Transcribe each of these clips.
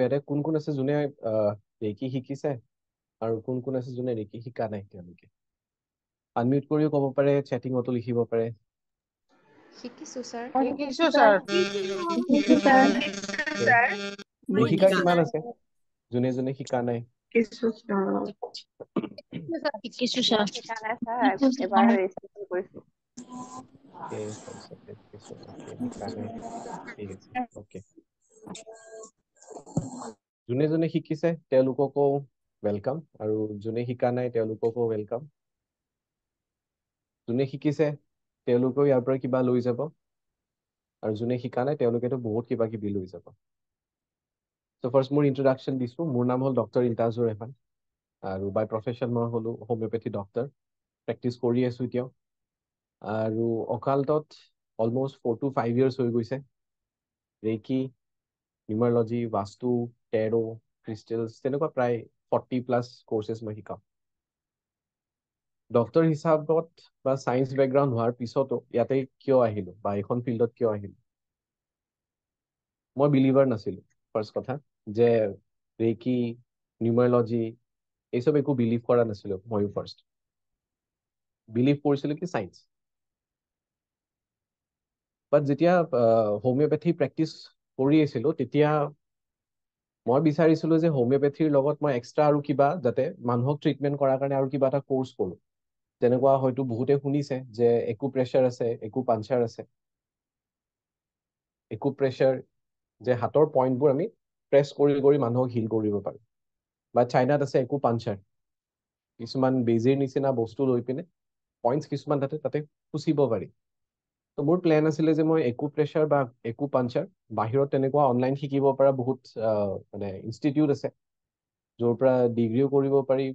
ইয়াতে কোন কোন আছে যোনে ৰেকি শিকিছে আৰু কোন কোন আছে যোনে ৰেকি শিকা নাই তেওঁলোকে আনমিউট কৰিও ক'ব পাৰে চেটিঙতো লিখিব পাৰে শিকিছো ছাৰ শিকিছো ছাৰ কিমান আছে যোনে যোনে শিকা নাই শিকিছো ছাৰ ছাৰ এবাৰ কৰিছো যোনে যোনে শিকিছে তেওঁলোককো ৱেলকাম আৰু যোনে শিকা নাই তেওঁলোককো ৱেলকাম যোনে শিকিছে তেওঁলোকেও ইয়াৰ পৰা কিবা লৈ যাব আৰু যোনে শিকা নাই তেওঁলোকেতো বহুত কিবা কিবি লৈ যাব চ' ফাৰ্ষ্ট মোৰ ইণ্ট্ৰডাকশ্যন দিছোঁ মোৰ নাম হ'ল ডক্টৰ ইণ্টাজুৰ ৰেহমান আৰু বাই প্ৰফেশ্যন মই হ'লোঁ হোমিঅ'পেথী ডক্টৰ প্ৰেক্টিচ কৰি আছোঁ এতিয়াও আৰু অকালটত almost four to five years হৈ গৈছে ৰেকি নিউমাৰলজি বাস্তু টেৰ' ক্ৰিষ্টেলছ তেনেকুৱা প্ৰায় ফৰ্টি প্লাছ কৰ্চেছ মই শিকাওঁ ডক্তৰ হিচাপত বা ছায়েঞ্চ বেকগ্ৰাউণ্ড হোৱাৰ পিছতো ইয়াতে কিয় আহিলোঁ বা এইখন ফিল্ডত কিয় আহিলোঁ মই বিলিভাৰ নাছিলোঁ ফাৰ্ষ্ট কথা যে ৰেকি নিউমাৰলজি এইচব একো বিলিভ কৰা নাছিলোঁ ময়ো ফাৰ্ষ্ট বিলিভ কৰিছিলোঁ কি ছায়েঞ্চ বাট যেতিয়া হোমিঅ'পেথি প্ৰেক্টিছ কৰি আছিলোঁ তেতিয়া মই বিচাৰিছিলোঁ যে হোমিঅ'পেথীৰ লগত মই এক্সট্ৰা আৰু কিবা যাতে মানুহক ট্ৰিটমেণ্ট কৰাৰ কাৰণে আৰু কিবা এটা কৰ্চ কৰোঁ তেনেকুৱা হয়তো বহুতে শুনিছে যে একো প্ৰেছাৰ আছে একো পাঞ্চাৰ আছে একো প্ৰেছাৰ যে হাতৰ পইণ্টবোৰ আমি প্ৰেছ কৰি কৰি মানুহক হিল কৰিব পাৰোঁ বা চাইনাত আছে একো পাঞ্চাৰ কিছুমান বেজীৰ নিচিনা বস্তু লৈ পিনে পইণ্টছ কিছুমান তাতে তাতে খুচিব পাৰি তো মোৰ প্লেন আছিলে যে মই একো প্ৰেছাৰ বা একো পাঞ্চাৰ বাহিৰত তেনেকুৱা অনলাইন শিকিব পৰা বহুত মানে ইনষ্টিটিউট আছে য'ৰ পৰা ডিগ্ৰীও কৰিব পাৰি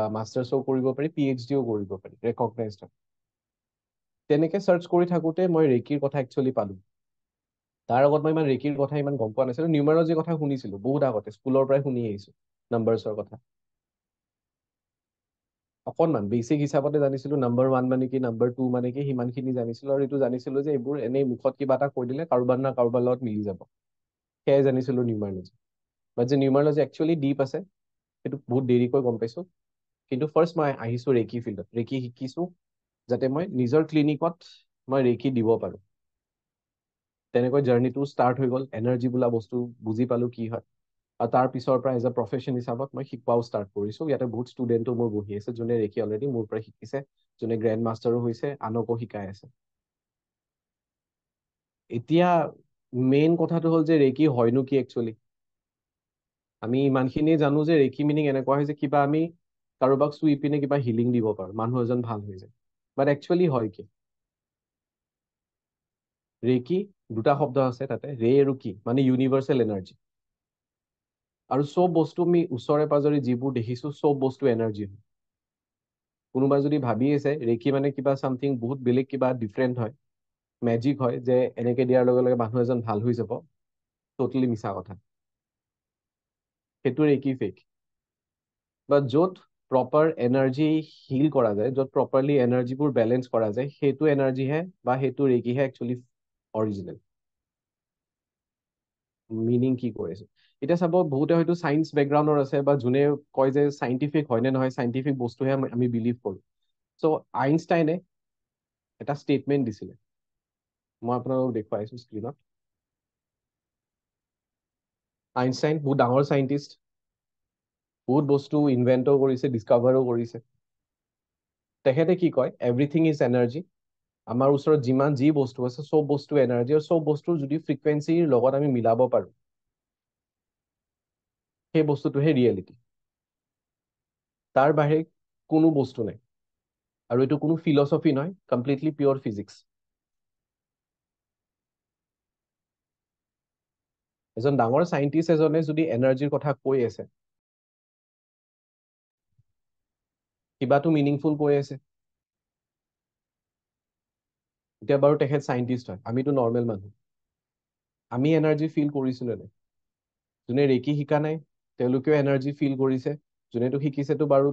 বা মাষ্টাৰ্ছো কৰিব পাৰি পি এইচ ডিও কৰিব পাৰি ৰেকগনাইজ তেনেকৈ চাৰ্চ কৰি থাকোঁতে মই ৰেকিৰ কথা একচুৱেলি পালোঁ তাৰ আগত মই ইমান ৰেকিৰ কথা ইমান গম পোৱা নাছিলোঁ নিউমাৰলজিৰ কথা শুনিছিলোঁ বহুত আগতে স্কুলৰ পৰাই শুনি আহিছোঁ নাম্বাৰ্ছৰ কথা অকণমান বেচিক হিচাপতে জানিছিলোঁ নাম্বাৰ ওৱান মানে কি নাম্বাৰ টু মানে কি সিমানখিনি জানিছিলোঁ আৰু এইটো জানিছিলোঁ যে এইবোৰ এনেই মুখত কিবা এটা কৈ দিলে কাৰোবাৰ না কাৰোবাৰ লগত মিলি যাব সেয়াই জানিছিলোঁ নিউমাৰলজি বাট যে নিউমাৰলজি একচুৱেলি ডিপ আছে সেইটো বহুত দেৰিকৈ গম পাইছোঁ কিন্তু ফাৰ্ষ্ট মই আহিছোঁ ৰেকী ফিল্ডত ৰেকি শিকিছোঁ যাতে মই নিজৰ ক্লিনিকত মই ৰেকি দিব পাৰোঁ তেনেকৈ জাৰ্ণিটো ষ্টাৰ্ট হৈ গ'ল এনাৰ্জি বোলা বস্তু বুজি পালো কি হয় আৰু তাৰ পিছৰ পৰা এজ এ প্ৰফেশ্যন হিচাপত মই শিকোৱাও ষ্টাৰ্ট কৰিছোঁ ইয়াতে বহুত ষ্টুডেণ্টো মোৰ বহি আছে যোনে ৰেখি অলৰেডি মোৰ পৰা শিকিছে যোনে গ্ৰেণ্ড মাষ্টাৰো হৈছে আনকো শিকাই আছে এতিয়া মেইন কথাটো হ'ল যে ৰেকি হয়নো কি একচুৱেলি আমি ইমানখিনিয়ে জানো যে ৰেকি মিনিং এনেকুৱা হৈছে কিবা আমি কাৰোবাক চুই পিনে কিবা হিলিং দিব পাৰোঁ মানুহ এজন ভাল হৈ যায় বাট একচুৱেলি হয় কি ৰেকি দুটা শব্দ আছে তাতে ৰে আৰু কি মানে ইউনিভাৰ্চেল এনাৰ্জি আৰু চব বস্তু আমি ওচৰে পাজৰে যিবোৰ দেখিছো চব বস্তু এনাৰ্জি হয় কোনোবাই যদি ভাবি আছে ৰেকি মানে কিবা চামথিং বহুত বেলেগ কিবা ডিফাৰেণ্ট হয় মেজিক হয় যে এনেকে দিয়াৰ লগে লগে মানুহ এজন ভাল হৈ যাব টোটেলি মিছা কথা সেইটো ৰেকি ফেক বা য'ত প্ৰপাৰ এনাৰ্জি হিল কৰা যায় য'ত প্ৰপাৰলি এনাৰ্জিবোৰ বেলেঞ্চ কৰা যায় সেইটো এনাৰ্জিহে বা সেইটো ৰেকিহে একচুৱেলি অৰিজিনেল মিনিং কি আছে এতিয়া চাব বহুতে হয়তো চায়েন্স বেকগ্ৰাউণ্ডৰ আছে বা যোনে কয় যে চাইণ্টিফিক হয় নে নহয় চাইণ্টিফিক বস্তুহে আমি বিলিভ কৰোঁ চ' আইনষ্টাইনে এটা ষ্টেটমেণ্ট দিছিলে মই আপোনালোকক দেখুৱাইছোঁ স্ক্ৰীণত আইনষ্টাইন বহুত ডাঙৰ চাইণ্টিষ্ট বহুত বস্তু ইনভেণ্টো কৰিছে ডিছকাভাৰো কৰিছে তেখেতে কি কয় এভৰিথিং ইজ এনাৰ্জি আমাৰ ওচৰত যিমান যি বস্তু আছে চব বস্তু এনাৰ্জি আৰু চব বস্তুৰ যদি ফ্ৰিকুৱেঞ্চিৰ লগত আমি মিলাব পাৰোঁ সেই বস্তুটোহে ৰিয়েলিটি তাৰ বাহিৰে কোনো বস্তু নাই আৰু এইটো কোনো ফিলচফি নহয় কমপ্লিটলি পিয়ৰ ফিজিক্স এজন ডাঙৰ চাইণ্টিষ্ট এজনে যদি এনাৰ্জিৰ কথা কৈ আছে কিবাটো মিনিংফুল কৈ আছে এতিয়া বাৰু তেখেত চাইণ্টিষ্ট হয় আমিতো নৰ্মেল মানুহ আমি এনাৰ্জি ফিল কৰিছিলোঁ যোনে ৰেকি শিকা নাই তেওঁলোকেও এনাৰ্জি ফিল কৰিছে যোনেতো শিকিছেতো বাৰু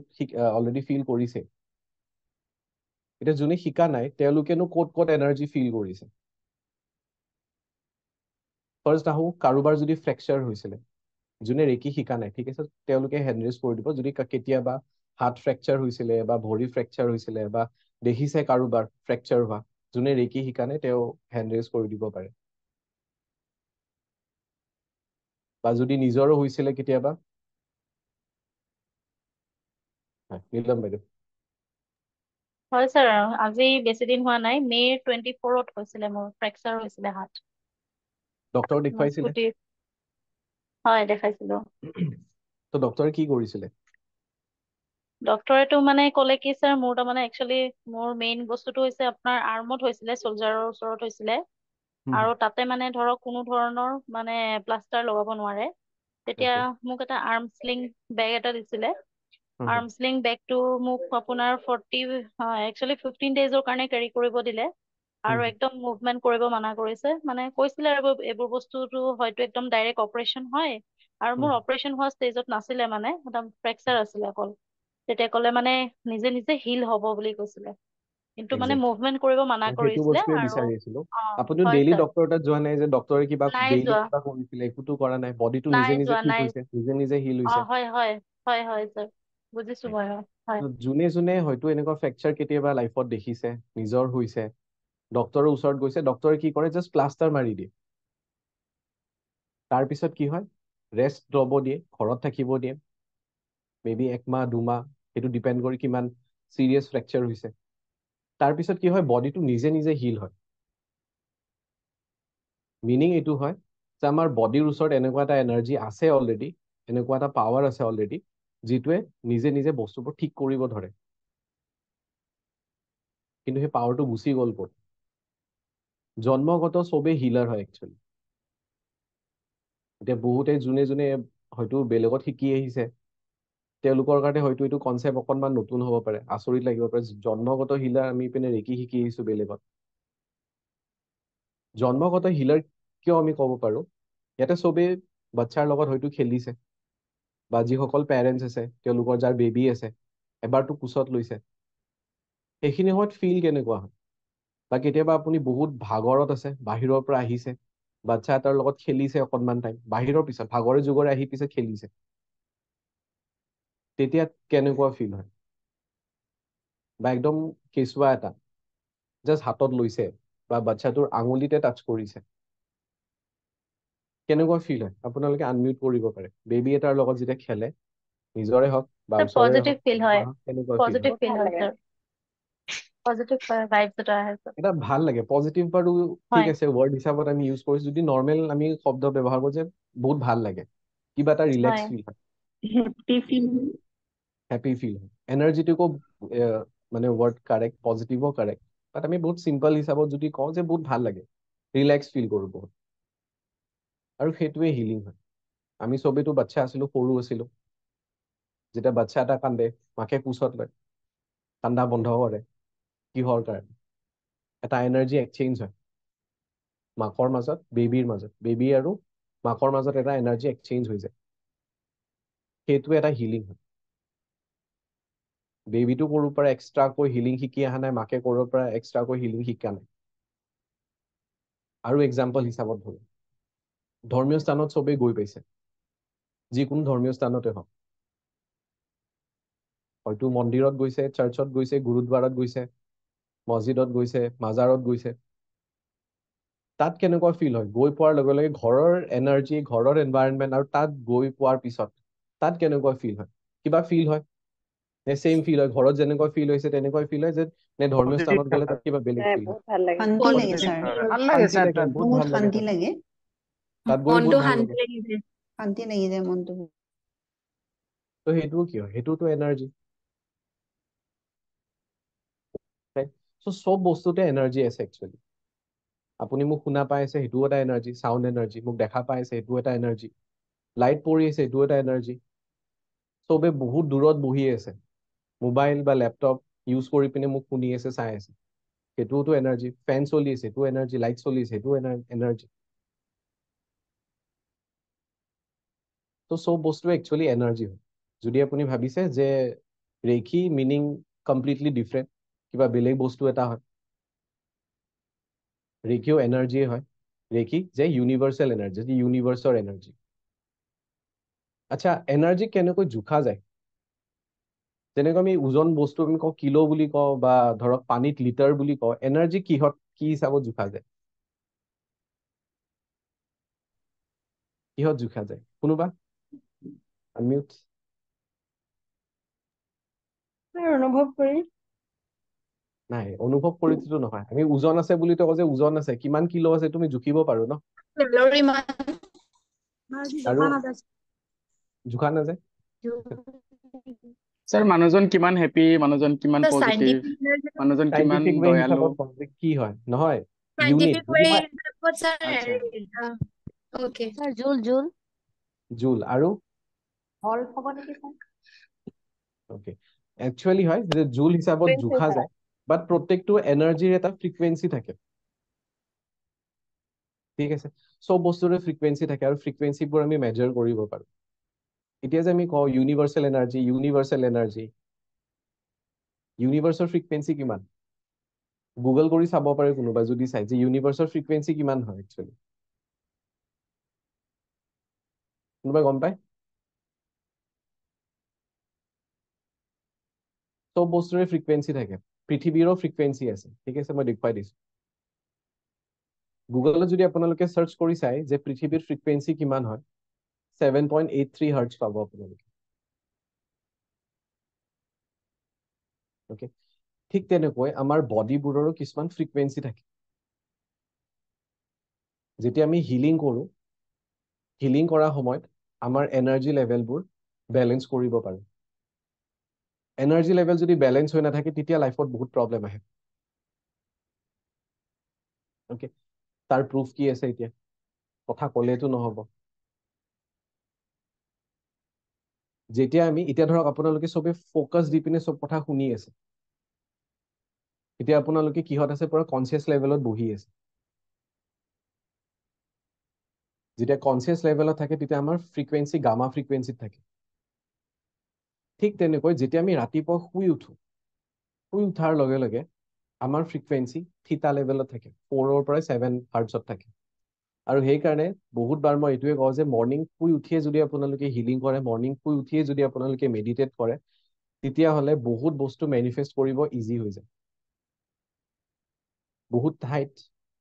অলৰেডি ফিল কৰিছে এতিয়া যোনে শিকা নাই তেওঁলোকেনো ক'ত ক'ত এনাৰ্জি ফিল কৰিছে ফাৰ্ষ্ট আহোঁ কাৰোবাৰ যদি ফ্ৰেকচাৰ হৈছিলে যোনে ৰেকি শিকা নাই ঠিক আছে তেওঁলোকে হেণ্ড হেণ্ডৰেজ কৰি দিব যদি কেতিয়াবা হাত ফ্ৰেকচাৰ হৈছিলে বা ভৰি ফ্ৰেকচাৰ হৈছিলে বা দেখিছে কাৰোবাৰ ফ্ৰেকচাৰ হোৱা যোনে ৰেকি শিকা নাই তেওঁ হেণ্ড হেণ্ডৰেজ কৰি দিব পাৰে বা যদি নিজৰো হৈছিলে কেতিয়াবা নীলম বাইদেউ হয় ছাৰ আজি বেছি দিন হোৱা নাই মে টুৱেণ্টি ফ'ৰত হৈছিলে মোৰ ফ্ৰেকচাৰ হৈছিলে হাত ডক্টৰ দেখুৱাইছিল হয় দেখাইছিলো তো ডক্টৰে কি কৰিছিলে ডক্টৰেটো মানে ক'লে কি ছাৰ মোৰ তাৰমানে একচুৱেলি মোৰ মেইন বস্তুটো হৈছে আপোনাৰ আৰ্মত হৈছিলে চলজাৰৰ ওচৰত হৈছিলে আৰু তাতে মানে ধৰক কোনো ধৰণৰ মানে প্লাষ্টাৰ লগাব নোৱাৰে তেতিয়া মোক এটা আৰ্ম শ্লিং বেগ এটা দিছিলে আৰ্ম শ্লিং বেগটো মোক আপোনাৰ ফৰ্টি একচুৱেলি ফিফটিন ডেইজৰ কাৰণে কেৰি কৰিব দিলে আৰু একদম মুভমেণ্ট কৰিব মানা কৰিছে মানে কৈছিলে আৰু এইবোৰ বস্তুটো হয়তো একদম ডাইৰেক্ট অপাৰেশ্যন হয় আৰু মোৰ অপাৰেশ্যন হোৱা ষ্টেজত নাছিলে মানে এটা ফ্ৰেকচাৰ আছিলে অকল তেতিয়া ক'লে মানে নিজে নিজে হিল হ'ব বুলি কৈছিলে কিন্তু মানে মুভমেন্ট কৰিব মানা কৰিছিলে আপুনি ডেইলি ডক্তৰ তাত যোৱা নাই যে ডক্তৰে কিবা ডেইলি কিবা কৰিছিলে একোটো কৰা নাই বডিটো নিজে নিজে ঠিক হৈছে নিজে নিজে হিল হৈছে হয় হয় হয় হয় ছাৰ বুজিছো মই হয় যোনে যোনে হয়তো এনেকুৱা ফ্ৰেকচাৰ কেতিয়াবা লাইফত দেখিছে নিজৰ হৈছে ডক্তৰৰ ওচৰত গৈছে ডক্তৰে কি কৰে জাষ্ট প্লাষ্টাৰ মাৰি দিয়ে তাৰপিছত কি হয় ৰেষ্ট ল'ব দিয়ে ঘৰত থাকিব দিয়ে মেবি একমাহ দুমাহ সেইটো ডিপেণ্ড কৰি কিমান ছিৰিয়াছ ফ্ৰেকচাৰ হৈছে তাৰপিছত কি হয় বডিটো নিজে নিজে হিল হয় মিনিং এইটো হয় যে আমাৰ বডিৰ ওচৰত এনেকুৱা এটা এনাৰ্জি আছে অলৰেডি এনেকুৱা এটা পাৱাৰ আছে অলৰেডি যিটোৱে নিজে নিজে বস্তুবোৰ ঠিক কৰিব ধৰে কিন্তু সেই পাৱাৰটো গুচি গ'ল ক'ত জন্মগত চবেই হিলাৰ হয় একচুৱেলি এতিয়া বহুতে যোনে যোনে হয়তো বেলেগত শিকি আহিছে তেওঁলোকৰ কাৰণে হয়তো এইটো কনচেপ্ট অকণমান নতুন হ'ব পাৰে আচৰিত লাগিব পাৰে জন্মগত শিলা আমি পিনে ৰেকি শিকি আহিছো বেলেগত জন্মগত শিলাৰ কিয় আমি ক'ব পাৰো ইয়াতে চবেই বাচ্ছাৰ লগত হয়তো খেলিছে বা যিসকল পেৰেণ্টছ আছে তেওঁলোকৰ যাৰ বেবী আছে এবাৰতো কোচত লৈছে সেইখিনি সময়ত ফিল কেনেকুৱা হয় বা কেতিয়াবা আপুনি বহুত ভাগৰত আছে বাহিৰৰ পৰা আহিছে বাচ্ছা এটাৰ লগত খেলিছে অকণমান টাইম বাহিৰৰ পিছত ভাগৰে যুগৰে আহি পিছে খেলিছে তেতিয়া কেনেকুৱা ফিল হয় বা একদম কেঁচুৱা এটা জাষ্ট হাতত লৈছে বা বাচ্ছাটোৰ আঙুলিতে টাচ কৰিছে কেনেকুৱা ফিল হয় আপোনালোকে আনমিউট কৰিব পাৰে বেবী এটাৰ লগত যেতিয়া খেলে নিজৰে হওক বা এটা ভাল লাগে পজিটিভ বাৰু ঠিক আছে ৱৰ্ড হিচাপত আমি ইউজ কৰিছো যদি নৰ্মেল আমি শব্দ ব্যৱহাৰ কৰোঁ যে বহুত ভাল লাগে কিবা এটা ৰিলেক্স ফিল হয় হেপী ফিল হয় এনাৰ্জিটিকো মানে ৱৰ্ড কাৰেক্ট পজিটিভো কাৰেক্ট বাট আমি বহুত চিম্পল হিচাপত যদি কওঁ যে বহুত ভাল লাগে ৰিলেক্স ফিল কৰোঁ বহুত আৰু সেইটোৱে হিলিং হয় আমি চবেইটো বাচ্ছা আছিলোঁ সৰু আছিলোঁ যেতিয়া বাচ্ছা এটা কান্দে মাকে কোচত লয় কান্দা বন্ধ কৰে কিহৰ কাৰণে এটা এনাৰ্জি এক্সচেঞ্জ হয় মাকৰ মাজত বেবীৰ মাজত বেবী আৰু মাকৰ মাজত এটা এনাৰ্জি এক্সচেঞ্জ হৈ যায় সেইটোৱে এটা হিলিং হয় বেবীটো সৰুৰ পৰা এক্সট্ৰাকৈ হিলিং শিকি অহা নাই মাকে সৰুৰ পৰা এক্সট্ৰাকৈ হিলিং শিকা নাই আৰু এক্সাম্পল হিচাপত ধৰোঁ ধৰ্মীয় স্থানত চবেই গৈ পাইছে যিকোনো ধৰ্মীয় স্থানতে হওক হয়তো মন্দিৰত গৈছে চাৰ্চত গৈছে গুৰুদ্বাৰত গৈছে মছজিদত গৈছে মাজাৰত গৈছে তাত কেনেকুৱা ফিল হয় গৈ পোৱাৰ লগে লগে ঘৰৰ এনাৰ্জি ঘৰৰ এনভাইৰণমেণ্ট আৰু তাত গৈ পোৱাৰ পিছত তাত কেনেকুৱা ফিল হয় কিবা ফিল হয় নে চেম ফিল হয় ঘৰত যেনেকুৱা ফিল হৈছে তেনেকুৱা ফিল হয় যে নে ধৰ্মীয় স্থানত গলে তাত কিবা বেলেগ ফিল হয় ভাল লাগে বহুত মনটো লাগে শান্তি লাগি যায় মনটো সেইটোতো এনাৰ্জি চ' চব বস্তুতে এনাৰ্জি আছে একচুৱেলি আপুনি মোক শুনা পাই আছে সেইটোও এটা এনাৰ্জি চাউণ্ড এনাৰ্জি মোক দেখা পাই আছে সেইটো এটা এনাৰ্জি লাইট পৰি আছে সেইটো এটা এনাৰ্জি চবে বহুত দূৰত বহি আছে মোবাইল বা লেপটপ ইউজ কৰি পিনে মোক শুনি আছে চাই আছে সেইটোওতো এনাৰ্জি ফেন চলি আছে সেইটো এনাৰ্জি লাইট চলি আছে সেইটো এনাৰ্জি তো চব বস্তুৱে একচুৱেলি এনাৰ্জি হয় যদি আপুনি ভাবিছে যে ৰেখি মিনিং কমপ্লিটলি ডিফাৰেণ্ট কিবা বেলেগ বস্তু এটা হয় ৰেখিও এনাৰ্জিয়ে হয় ৰেখি যে ইউনিভাৰ্চেল এনাৰ্জি ইউনিভাৰ্চৰ এনাৰ্জি আচ্ছা এনাৰ্জি কেনেকৈ জোখা যায় যেনেকৈ আমি ওজন বস্তু আমি কওঁ কিলো বুলি কওঁ বা ধৰক পানীত লিটাৰ বুলি কওঁ এনাৰ্জি কিহত কি হিচাপত জোখা যায় কিহত জোখা যায় কোনোবা আনমিউট নাই অনুভৱ কৰিছিলো নহয় আমি ওজন আছে বুলি তো কওঁ যে ওজন আছে কিমান কিলো আছে তুমি জুখিব পাৰো ন জোখা নাযায় স্যার মানুহজন কিমান হেপি মানুহজন কিমান পজিটিভ মানুহজন কিমান দয়ালু কি হয় নহয় ফ্ৰিকুৱেঞ্চি থাকে আৰু ফ্ৰিকুৱেঞ্চিবোৰ আমি মেজাৰ এতিয়া যে আমি কওঁ universal energy universal energy universe frequency কিমান গুগল কৰি চাব পাৰে কোনোবাই যদি চাই যে ইউনিভাৰ্চৰ ফ্ৰিকুৱেঞ্চি কিমান হয় একচুৱেলি কোনোবাই গম পায় চব বস্তুৰে ফ্ৰিকুৱেঞ্চি থাকে পৃথিৱীৰো ফ্ৰিকুৱেঞ্চি আছে ঠিক আছে মই দেখুৱাই দিছো গুগলত যদি আপোনালোকে চাৰ্চ কৰি চায় যে পৃথিৱীৰ ফ্ৰিকুৱেঞ্চি কিমান হয় seven point eight three hertz পাব আপোনালোকে অ'কে ঠিক তেনেকৈ আমাৰ বডিবোৰৰো কিছুমান ফ্ৰিকুৱেঞ্চি থাকে যেতিয়া আমি হিলিং কৰোঁ হিলিং কৰা সময়ত আমাৰ এনাৰ্জি লেভেলবোৰ বেলেঞ্চ কৰিব পাৰোঁ এনাৰ্জি লেভেল যদি বেলেঞ্চ হৈ নাথাকে তেতিয়া লাইফত বহুত প্ৰব্লেম আহে তাৰ প্ৰুফ কি আছে এতিয়া কথা ক'লেতো নহ'ব যেতিয়া আমি এতিয়া ধৰক আপোনালোকে চবেই ফ'কাছ দি পিনে চব কথা শুনি আছে এতিয়া আপোনালোকে কিহত আছে পূৰা কনচিয়াছ লেভেলত বহি আছে যেতিয়া কনচিয়াছ লেভেলত থাকে তেতিয়া আমাৰ ফ্ৰিকুৱেঞ্চি গামা ফ্ৰিকুৱেঞ্চিত থাকে ঠিক তেনেকৈ যেতিয়া আমি ৰাতিপুৱা শুই উঠো শুই উঠাৰ লগে লগে আমাৰ ফ্ৰিকুৱেঞ্চি থিতা লেভেলত থাকে ফ'ৰৰ পৰা ছেভেন হাৰ্টছত থাকে আৰু সেইকাৰণে বহুত বাৰ মই এইটোৱে কওঁ যে মৰ্ণিং শুই উঠিয়ে যদি আপোনালোকে হিলিং কৰে মৰ্ণিং শুই উঠিয়ে যদি আপোনালোকে মেডিটেট কৰে তেতিয়াহ'লে বহুত বস্তু মেনিফেষ্ট কৰিব ইজি হৈ যায় বহুত ঠাইত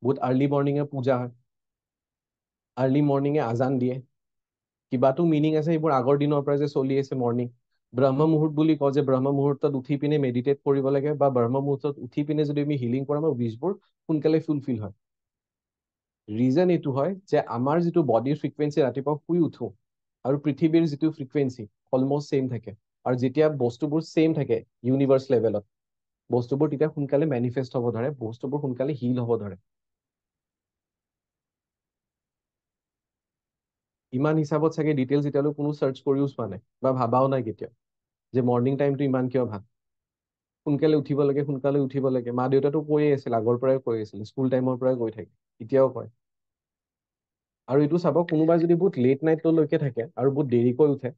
বহুত আৰ্লি মৰ্ণিঙে পূজা হয় আৰ্লি মৰ্ণিঙে আজান দিয়ে কিবাটো মিনিং আছে সেইবোৰ আগৰ দিনৰ পৰা যে চলি আছে মৰ্ণিং ব্ৰহ্ম মুহূৰ্ত বুলি কওঁ যে ব্ৰহ্ম মুহূৰ্তত উঠি পিনে মেডিটেট কৰিব লাগে বা ব্ৰহ্ম মুহূৰ্তত উঠি পিনে যদি আমি হিলিং কৰা আমাৰ উইচবোৰ সোনকালে ফুলফিল হয় ৰিজন এইটো হয় যে আমাৰ যিটো বডিৰ ফ্ৰিকুৱেঞ্চি ৰাতিপুৱা শুই উঠো আৰু পৃথিৱীৰ যিটো ফ্ৰিকুৱেঞ্চি অলমষ্ট ছেইম থাকে আৰু যেতিয়া বস্তুবোৰ ছেইম থাকে ইউনিভাৰ্ছ লেভেলত বস্তুবোৰ তেতিয়া সোনকালে মেনিফেষ্ট হ'ব ধৰে বস্তুবোৰ সোনকালে হিল হ'ব ধৰে ইমান হিচাপত চাগে ডিটেইলছ এতিয়ালৈ কোনো চাৰ্চ কৰিও চোৱা নাই বা ভাবাও নাই কেতিয়াও যে মৰ্ণিং টাইমটো ইমান কিয় ভাল সোনকালে উঠিব লাগে সোনকালে উঠিব লাগে মা দেউতাটো কৈয়ে আছিল আগৰ পৰাই কৈ আছিল স্কুল টাইমৰ পৰাই কৈ থাকে এতিয়াও কয় আৰু এইটো চাব কোনোবাই যদি বহুত লেট নাইটলৈকে থাকে আৰু বহুত দেৰিকৈ উঠে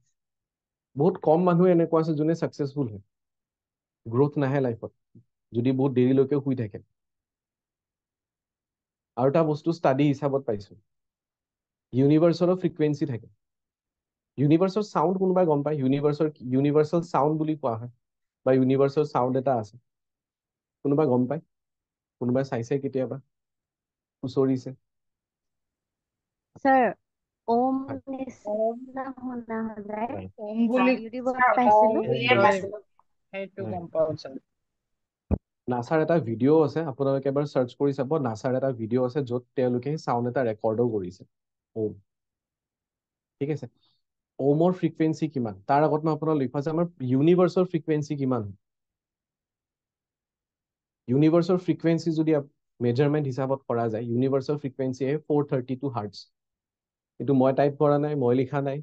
বহুত কম মানুহ এনেকুৱা আছে যোনে ছাকচেছফুল হয় গ্ৰ'থ নাহে লাইফত যদি বহুত দেৰিলৈকে শুই থাকে আৰু এটা বস্তু ষ্টাডি হিচাপত পাইছোঁ ইউনিভাৰ্চেলৰ ফ্ৰিকুৱেঞ্চি থাকে ইউনিভাৰ্চৰ ছাউণ্ড কোনোবাই গম পায় ইউনিভাৰ্চৰ ইউনিভাৰ্চেল ছাউণ্ড বুলি কোৱা হয় বা ইউনিভাৰ্চৰ ছাউণ্ড এটা আছে কোনোবাই গম পায় কোনোবাই চাইছে কেতিয়াবা হুঁচৰিছে নাচাৰ এটা ভিডিঅ' আছে আপোনালোকে এবাৰ চাৰ্চ কৰি চাব নাচাৰ এটা ভিডিঅ' আছে য'ত তেওঁলোকে চাউণ্ড এটা ৰেকৰ্ডো কৰিছে ওম ঠিক আছে অমৰ ফ্ৰিকুৱেঞ্চি কিমান তাৰ আগত মই আপোনাৰ লিখা আছে আমাৰ ইউনিভাৰ্চৰ ফ্ৰিকুৱেঞ্চি কিমান ইউনিভাৰ্চৰ ফ্ৰিকুৱেঞ্চি যদি মেজাৰমেণ্ট হিচাপত কৰা যায় ইউনিভাৰ্চেল ফ্ৰিকুৱেঞ্চি ফ্ৰিকুৱেঞ্চিয়ে ফ'ৰ থাৰ্টি টু হাৰ্টছ এইটো মই টাইপ কৰা নাই মই লিখা নাই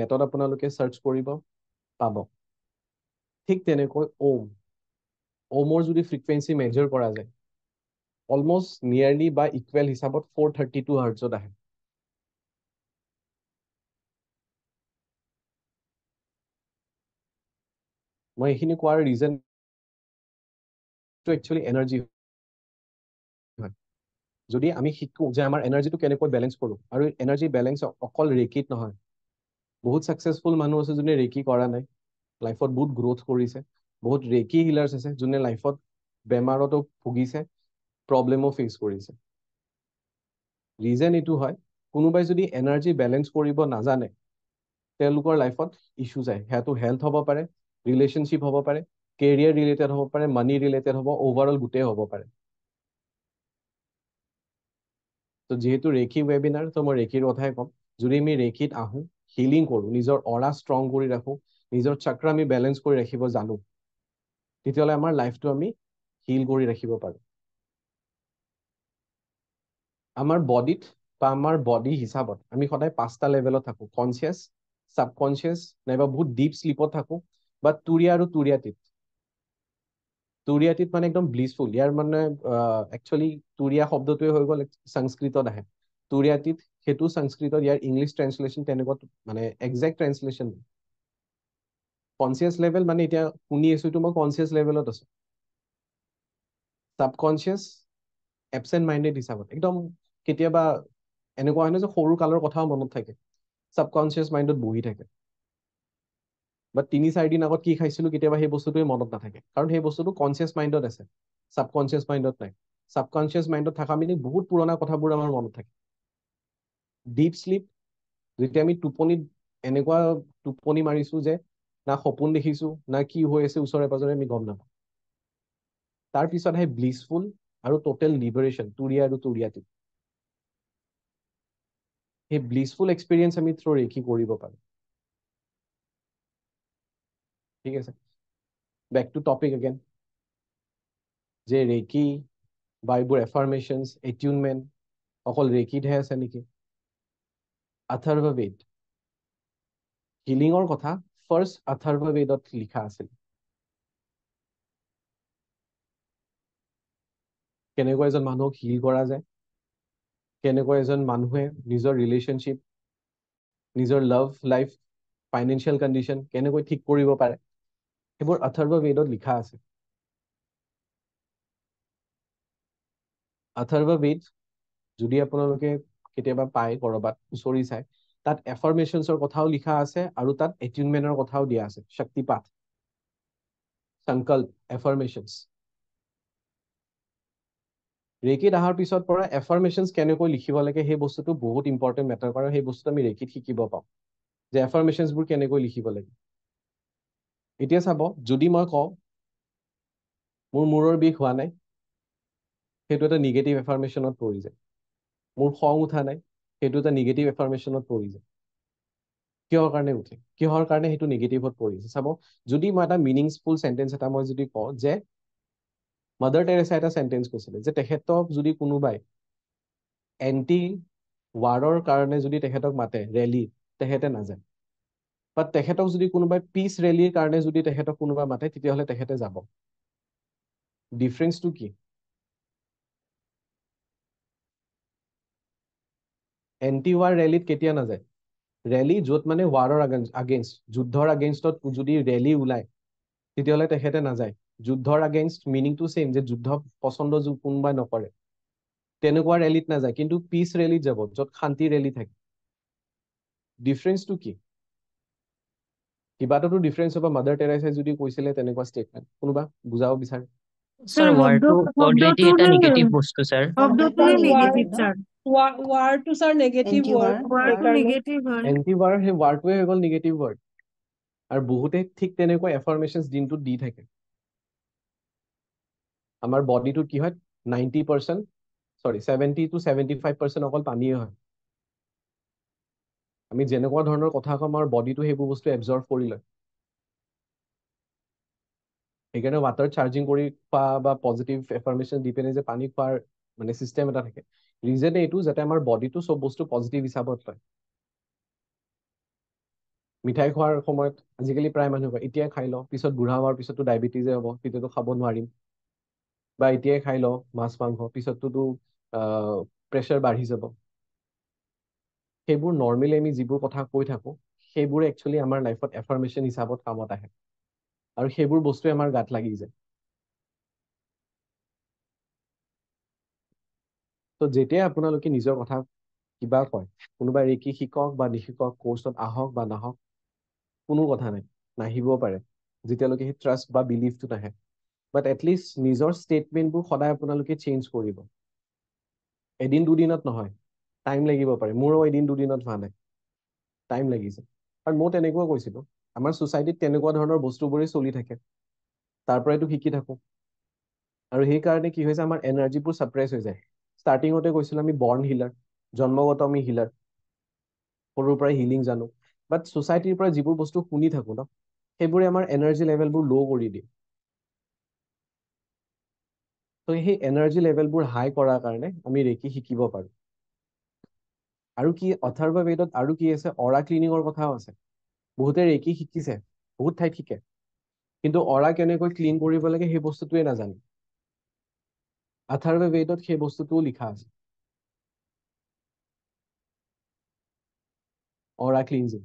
নেটত আপোনালোকে চাৰ্চ কৰিব পাব ঠিক তেনেকৈ অ'ম অ'মৰ যদি ফ্ৰিকুৱেঞ্চি মেজাৰ কৰা যায় অলমষ্ট নিয়াৰলি বা ইকুৱেল হিচাপত ফ'ৰ থাৰ্টি টু হাৰ্টছত আহে মই এইখিনি কোৱাৰ ৰিজনটো একচুৱেলি এনাৰ্জি যদি আমি শিকো যে আমাৰ এনাৰ্জিটো কেনেকৈ বেলেঞ্চ কৰোঁ আৰু এনাৰ্জি বেলেঞ্চ অকল ৰেকিত নহয় বহুত ছাকচেছফুল মানুহ আছে যোনে ৰেকি কৰা নাই লাইফত বহুত গ্ৰ'থ কৰিছে বহুত ৰেকি হিলাৰ্ছ আছে যোনে লাইফত বেমাৰতো ভুগিছে প্ৰব্লেমো ফেচ কৰিছে ৰিজন এইটো হয় কোনোবাই যদি এনাৰ্জি বেলেঞ্চ কৰিব নাজানে তেওঁলোকৰ লাইফত ইছ্যু যায় সেয়াটো হেল্থ হ'ব পাৰে ৰিলেশ্যনশ্বিপ হ'ব পাৰে কেৰিয়াৰ ৰিলেটেড হ'ব পাৰে মানি ৰিলেটেড হ'ব অভাৰঅল গোটেই হ'ব পাৰে তো যিহেতু ৰেখি ৱেবিনাৰ তো মই ৰেখিৰ কথাই কম যদি আমি ৰেখিত আহোঁ হিলিং কৰোঁ নিজৰ অৰা ষ্ট্ৰং কৰি ৰাখো নিজৰ চক্ৰ আমি বেলেঞ্চ কৰি ৰাখিব জানো তেতিয়াহ'লে আমাৰ লাইফটো আমি হিল কৰি ৰাখিব পাৰো আমাৰ বডিত বা আমাৰ বডি হিচাপত আমি সদায় পাঁচটা লেভেলত থাকো কনচিয়াছ ছাবকনচিয়াছ নাইবা বহুত ডিপ শ্লিপত থাকো বা তুৰিয়া আৰু তুৰীয়াটিত তুৰিয়া টিত মানে একদম ব্লিছফুল ইয়াৰ মানে একচুৱেলি তুৰিয়া শব্দটোৱে হৈ গ'ল সংস্কৃতত আহে তুৰিয়া সেইটো সংস্কৃতত ইয়াৰ ইংলিছ ট্ৰেঞ্চলেশ্যন তেনেকুৱা মানে একজেক্ট ট্ৰেঞ্চলেশ্যন কনচিয়াছ লেভেল মানে এতিয়া শুনি আছো এইটো মই কনচিয়াছ লেভেলত আছো ছাবকনচিয়াছ এবচেণ্ট মাইণ্ডেড হিচাপত একদম কেতিয়াবা এনেকুৱা হয় ন যে সৰু কালৰ কথাও মনত থাকে ছাবকনচিয়াছ মাইণ্ডত বহি থাকে বা তিনি চাৰিদিন আগত কি খাইছিলো কেতিয়াবা সেই বস্তুটোৱে মনত নাথাকে কাৰণ সেই বস্তুটো কনচিয়াছ মাইণ্ডত আছে ছাবকনচিয়াছ মাইণ্ডত নাই ছাবকনচিয়াছ মাইণ্ডত থকা মানে বহুত পুৰণা কথাবোৰ আমাৰ মনত থাকে ডিপ শ্লিপ যেতিয়া আমি টোপনিত এনেকুৱা টোপনি মাৰিছো যে না সপোন দেখিছো না কি হৈ আছে ওচৰে পাজৰে আমি গম নাপাওঁ তাৰপিছত আহে ব্লিছফুল আৰু টোটেল লিবাৰেশ্যন তুৰিয়া আৰু তুৰিয়াটো সেই ব্লিছফুল এক্সপিৰিয়েঞ্চ আমি থ্ৰ ৰেখি কৰিব পাৰোঁ ঠিক আছে বেক টু টপিক এগেন যে ৰেকি বা এইবোৰ এফাৰ্মেশ্যনছ এটিউনমেণ্ট অকল ৰেকিতহে আছে নেকি আথাৰ্ভাবেদ হিলিঙৰ কথা ফাৰ্ষ্ট আথাৰ্ভাবেদত লিখা আছিল কেনেকুৱা এজন মানুহক হিল কৰা যায় কেনেকুৱা এজন মানুহে নিজৰ ৰিলেশ্যনশ্বিপ নিজৰ লাভ লাইফ ফাইনেন্সিয়েল কণ্ডিশ্যন কেনেকৈ ঠিক কৰিব পাৰে সেইবোৰ অথৰ্ব বেদত লিখা আছে অথৰ্ববিদ যদি আপোনালোকে কেতিয়াবা পায় ক'ৰবাত হুঁচৰি চাই তাত এফাৰ্মেশ্যনছৰ কথাও লিখা আছে আৰু তাত এটিউনমেণ্টৰ কথাও দিয়া আছে শক্তিপাঠ সংকল্প এফাৰ্মেশ্যনছ ৰেকিত অহাৰ পিছত পৰা এফাৰ্মেশ্যনছ কেনেকৈ লিখিব লাগে সেই বস্তুটো বহুত ইম্পৰ্টেণ্ট মেটাৰ কাৰণ সেই বস্তুটো আমি ৰেকিত শিকিব পাওঁ যে এফাৰ্মেশ্যনছবোৰ কেনেকৈ লিখিব লাগে এতিয়া চাব যদি মই কওঁ মোৰ মূৰৰ বিষ হোৱা নাই সেইটো এটা নিগেটিভ এফাৰ্মেশ্যনত পৰি যায় মোৰ খং উঠা নাই সেইটো এটা নিগেটিভ এফাৰ্মেশ্যনত পৰি যায় কিহৰ কাৰণে উঠে কিহৰ কাৰণে সেইটো নিগেটিভত পৰি পৰিছে চাব যদি মই এটা মিনিংফুল চেণ্টেঞ্চ এটা মই যদি কওঁ যে মাদাৰ টেৰেছাই এটা চেণ্টেঞ্চ কৈছিলে যে তেখেতক যদি কোনোবাই এণ্টি ৱাৰৰ কাৰণে যদি তেখেতক মাতে ৰেলী তেখেতে নাযায় বা তেখেতক যদি কোনোবাই পিছ ৰেলীৰ কাৰণে যদি তেখেতক কোনোবাই মাতে তেতিয়াহ'লে তেখেতে যাব ডিফাৰেঞ্চটো কি এণ্টি ৱাৰ ৰেলীত কেতিয়া নাযায় ৰেলী য'ত মানে ৱাৰৰ আগেনষ্ট যুদ্ধৰ আগেনষ্টত যদি ৰেলী ওলায় তেতিয়াহ'লে তেখেতে নাযায় যুদ্ধৰ আগেনষ্ট মিনিংটো চেম যে যুদ্ধ পচন্দ কোনোবাই নকৰে তেনেকুৱা ৰেলীত নাযায় কিন্তু পিছ ৰেলীত যাব য'ত শান্তি ৰেলী থাকে ডিফাৰেঞ্চটো কি কিবাটোতো ডিফাৰেন্স হ'ব মাদাৰ টেৰেছাই যদি কৈছিলে তেনেকুৱা ষ্টেটমেণ্ট কোনোবা বুজাব বিচাৰে আৰু বহুতে ঠিক তেনেকুৱা এফৰমেশ্যন দিনটোত দি থাকে আমাৰ বডিটোত কি হয় ninety percent sorry seventy two seventy five percent অকল পানীয়ে হয় আমি যেনেকুৱা ধৰণৰ কথা কম আমাৰ বডিটো সেইবোৰ বস্তু এবজৰ্ভ কৰি লয় সেইকাৰণে ৱাটাৰ চাৰ্জিং কৰি খোৱা বা পজিটিভ এফাৰ্মেশ্যন দি পিনে যে পানী খোৱাৰ মানে চিষ্টেম এটা থাকে ৰিজন এইটো যাতে আমাৰ বডিটো চব বস্তু পজিটিভ হিচাপত লয় মিঠাই খোৱাৰ সময়ত আজিকালি প্ৰায় মানুহে কয় এতিয়াই খাই লওঁ পিছত বুঢ়া হোৱাৰ পিছততো ডায়েবেটিছে হ'ব তেতিয়াতো খাব নোৱাৰিম বা এতিয়াই খাই লওঁ মাছ মাংস পিছততোতো প্ৰেচাৰ বাঢ়ি যাব সেইবোৰ নৰ্মেলি আমি যিবোৰ কথা কৈ থাকোঁ সেইবোৰ একচুৱেলি আমাৰ লাইফত এফাৰ্মেশ্যন হিচাপত কামত আহে আৰু সেইবোৰ বস্তুৱে আমাৰ গাত লাগি যায় তো যেতিয়াই আপোনালোকে নিজৰ কথা কিবা কয় কোনোবাই ৰেকি শিকক বা নিশিকক কোৰ্চত আহক বা নাহক কোনো কথা নাই নাহিব পাৰে যেতিয়ালৈকে সেই ট্ৰাষ্ট বা বিলিভটো নাহে বাট এটলিষ্ট নিজৰ ষ্টেটমেণ্টবোৰ সদায় আপোনালোকে চেঞ্জ কৰিব এদিন দুদিনত নহয় টাইম লাগিব পাৰে মোৰো এদিন দুদিনত হোৱা নাই টাইম লাগিছে আৰু মই তেনেকুৱা কৈছিলোঁ আমাৰ ছ'চাইটিত তেনেকুৱা ধৰণৰ বস্তুবোৰেই চলি থাকে তাৰ পৰাইতো শিকি থাকোঁ আৰু সেইকাৰণে কি হৈছে আমাৰ এনাৰ্জিবোৰ ছাপ্ৰেছ হৈ যায় ষ্টাৰ্টিঙতে কৈছিলোঁ আমি বৰ্ণ হিলাৰ জন্মগত আমি হিলাৰ সৰুৰ পৰাই হিলিং জানো বাট ছ'চাইটিৰ পৰা যিবোৰ বস্তু শুনি থাকোঁ ন সেইবোৰে আমাৰ এনাৰ্জি লেভেলবোৰ ল' কৰি দিয়ে ত' সেই এনাৰ্জি লেভেলবোৰ হাই কৰাৰ কাৰণে আমি ৰেকি শিকিব পাৰোঁ আৰু কি অথৰ্ব বেদত আৰু কি আছে অৰা ক্লিনিঙৰ কথাও আছে বহুতে ৰেকি শিকিছে বহুত ঠাইত শিকে কিন্তু অৰা কেনেকৈ ক্লিন কৰিব লাগে সেই বস্তুটোৱে নাজানে আথাৰ্ব বেদত সেই বস্তুটোও লিখা আছে অৰা ক্লিনজিং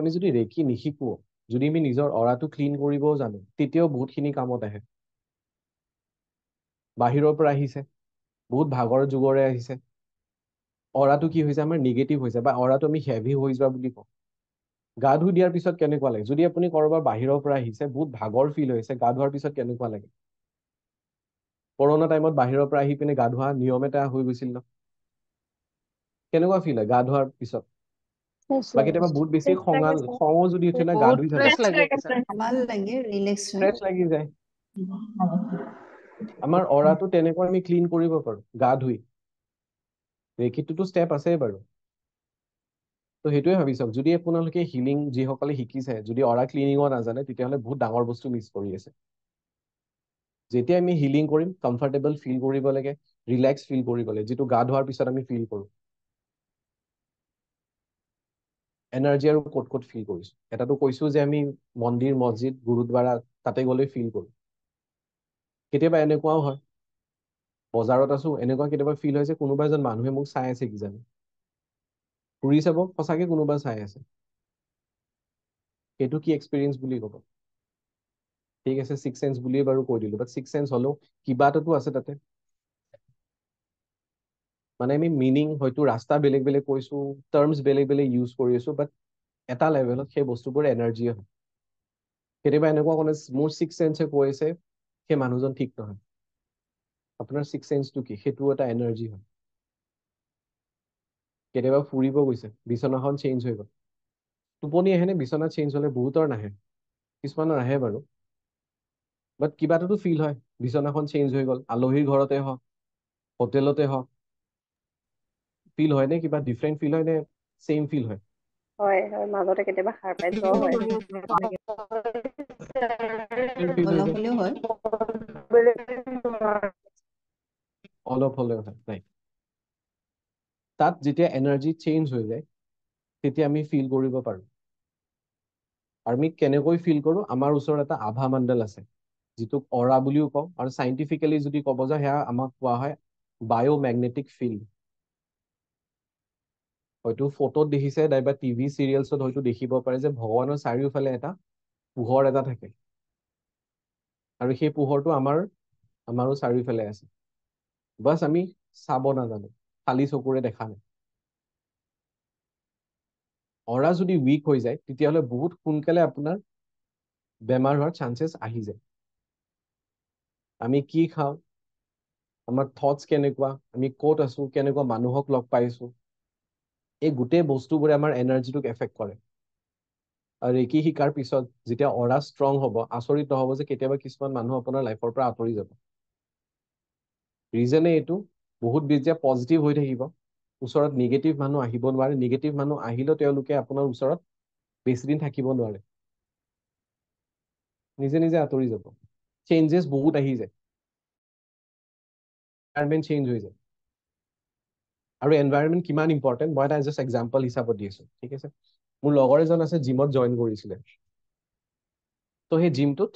আমি যদি ৰেকি নিশিকো যদি আমি নিজৰ অৰাটো ক্লিন কৰিবও জানো তেতিয়াও বহুতখিনি কামত আহে বাহিৰৰ পৰা আহিছে বহুত ভাগৰ যুগৰে আহিছে অৰাটো কি হৈছে আমাৰ নিগেটিভ হৈছে বা অৰাটো আমি হেভি হৈ যোৱা বুলি কওঁ গা ধুই দিয়াৰ পিছত কেনেকুৱা লাগে যদি আপুনি ক'ৰবাৰ বাহিৰৰ পৰা আহিছে বহুত ভাগৰ ফিল হৈছে গা ধোৱাৰ পিছত কেনেকুৱা লাগে কৰোণা টাইমত বাহিৰৰ পৰা আহি পিনে গা ধোৱা নিয়ম এটা হৈ গৈছিল ন কেনেকুৱা ফিল হয় গা ধোৱাৰ পিছত বা কেতিয়াবা বহুত বেছি খঙাল খঙো যদি উঠিলে গা ধুই ভাল আমাৰ অৰাটো তেনেকৈ আমি ক্লিন কৰিব পাৰোঁ গা ধুই ৰেখিটোতো ষ্টেপ আছেই বাৰু ত' সেইটোৱে ভাবি চাওক যদি আপোনালোকে হিলিং যিসকলে শিকিছে যদি অৰা ক্লিনিঙো নাজানে তেতিয়াহ'লে বহুত ডাঙৰ বস্তু মিছ কৰি আছে যেতিয়া আমি হিলিং কৰিম কমফৰ্টেবল ফিল কৰিব লাগে ৰিলেক্স ফিল কৰিব লাগে যিটো গা ধোৱাৰ পিছত আমি ফিল কৰোঁ এনাৰ্জি আৰু ক'ত ক'ত ফিল কৰিছোঁ এটাতো কৈছোঁ যে আমি মন্দিৰ মছজিদ গুৰুদ্বাৰা তাতে গ'লে ফিল কৰোঁ কেতিয়াবা এনেকুৱাও হয় বজাৰত আছো এনেকুৱা কেতিয়াবা ফিল হৈছে কোনোবা এজন মানুহে মোক চাই আছে কিজানি ঘূৰি চাব সঁচাকে কোনোবা চাই আছে সেইটো কি এক্সপিৰিয়েঞ্চ বুলি ক'ব ঠিক আছে ছিক্স চেন্স বুলিয়ে বাৰু কৈ দিলো বাট ছিক্স চেন্স হ'লেও কিবা এটাতো আছে তাতে মানে আমি মিনিং হয়তো ৰাস্তা বেলেগ বেলেগ কৈছোঁ টাৰ্মছ বেলেগ বেলেগ ইউজ কৰি আছো বাট এটা লেভেলত সেই বস্তুবোৰ এনাৰ্জিয়ে হয় কেতিয়াবা এনেকুৱা মানে মোৰ ছিক্স চেন্সে কৈ আছে সেই মানুহজন ঠিক নহয় আপোনাৰ ছিক্স চেন্সটো কি সেইটো এটা এনাৰ্জি হয় কেতিয়াবা ফুৰিব গৈছে বিচনাখন চেঞ্জ হৈ গ'ল টোপনি আহেনে বিচনা চেঞ্জ হ'লে বহুতৰ নাহে কিছুমানৰ আহে বাৰু বাট কিবা এটাতো ফিল হয় বিচনাখন চেঞ্জ হৈ গ'ল আলহীৰ ঘৰতে হওক হোটেলতে হওক ফিল হয়নে কিবা ডিফাৰেণ্ট ফিল হয় নে চেম ফিল হয় হয় হয় মাজতে কেতিয়াবা সাৰ পাই যোৱা হয় অলপ হলেও হয় ৰাইট তাত যেতিয়া এনাৰ্জি চেঞ্জ হৈ যায় তেতিয়া আমি ফিল কৰিব পাৰোঁ আৰু আমি কেনেকৈ ফিল কৰোঁ আমাৰ ওচৰত এটা আভা মণ্ডল আছে যিটোক অৰা বুলিও কওঁ আৰু চাইণ্টিফিকেলি যদি ক'ব যায় সেয়া আমাক কোৱা হয় বায়' মেগনেটিক ফিল্ড হয়তো ফটোত দেখিছে নাইবা টিভি চিৰিয়েলছত হয়তো দেখিব পাৰে যে ভগৱানৰ চাৰিওফালে এটা পোহৰ এটা থাকে আৰু সেই পোহৰটো আমাৰ আমাৰো চাৰিওফালে আছে বাছ আমি চাব নাজানো খালী চকুৰে দেখা নাই অৰা যদি উইক হৈ যায় তেতিয়াহ'লে বহুত সোনকালে আপোনাৰ বেমাৰ হোৱাৰ চান্সেছ আহি যায় আমি কি খাওঁ আমাৰ থটছ কেনেকুৱা আমি ক'ত আছোঁ কেনেকুৱা মানুহক লগ পাইছোঁ এই গোটেই বস্তুবোৰে আমাৰ এনাৰ্জিটোক এফেক্ট কৰে ৰেকি শিকাৰ পিছত যেতিয়া অৰা ষ্ট্ৰং হ'ব আচৰিত হ'ব যে কেতিয়াবা কিছুমান মানুহ আপোনাৰ লাইফৰ পৰা আঁতৰি যাব ৰিজনে এইটো বহুত বেছি পজিটিভ হৈ থাকিব ওচৰত নিগেটিভ মানুহ আহিব নোৱাৰে নিগেটিভ মানুহ আহিলেও তেওঁলোকে আপোনাৰ ওচৰত বেছিদিন থাকিব নোৱাৰে নিজে নিজে আঁতৰি যাব চেঞ্জেছ বহুত আহি যায় এনভাইৰমেণ্ট চেঞ্জ হৈ যায় আৰু এনভাইৰমেণ্ট কিমান ইম্পৰ্টেণ্ট মই এটা জাষ্ট এক্সাম্পল হিচাপত দি আছো ঠিক আছে মোৰ লগৰ এজন আছে জিমত জইন কৰিছিলে তো সেই জিমটোত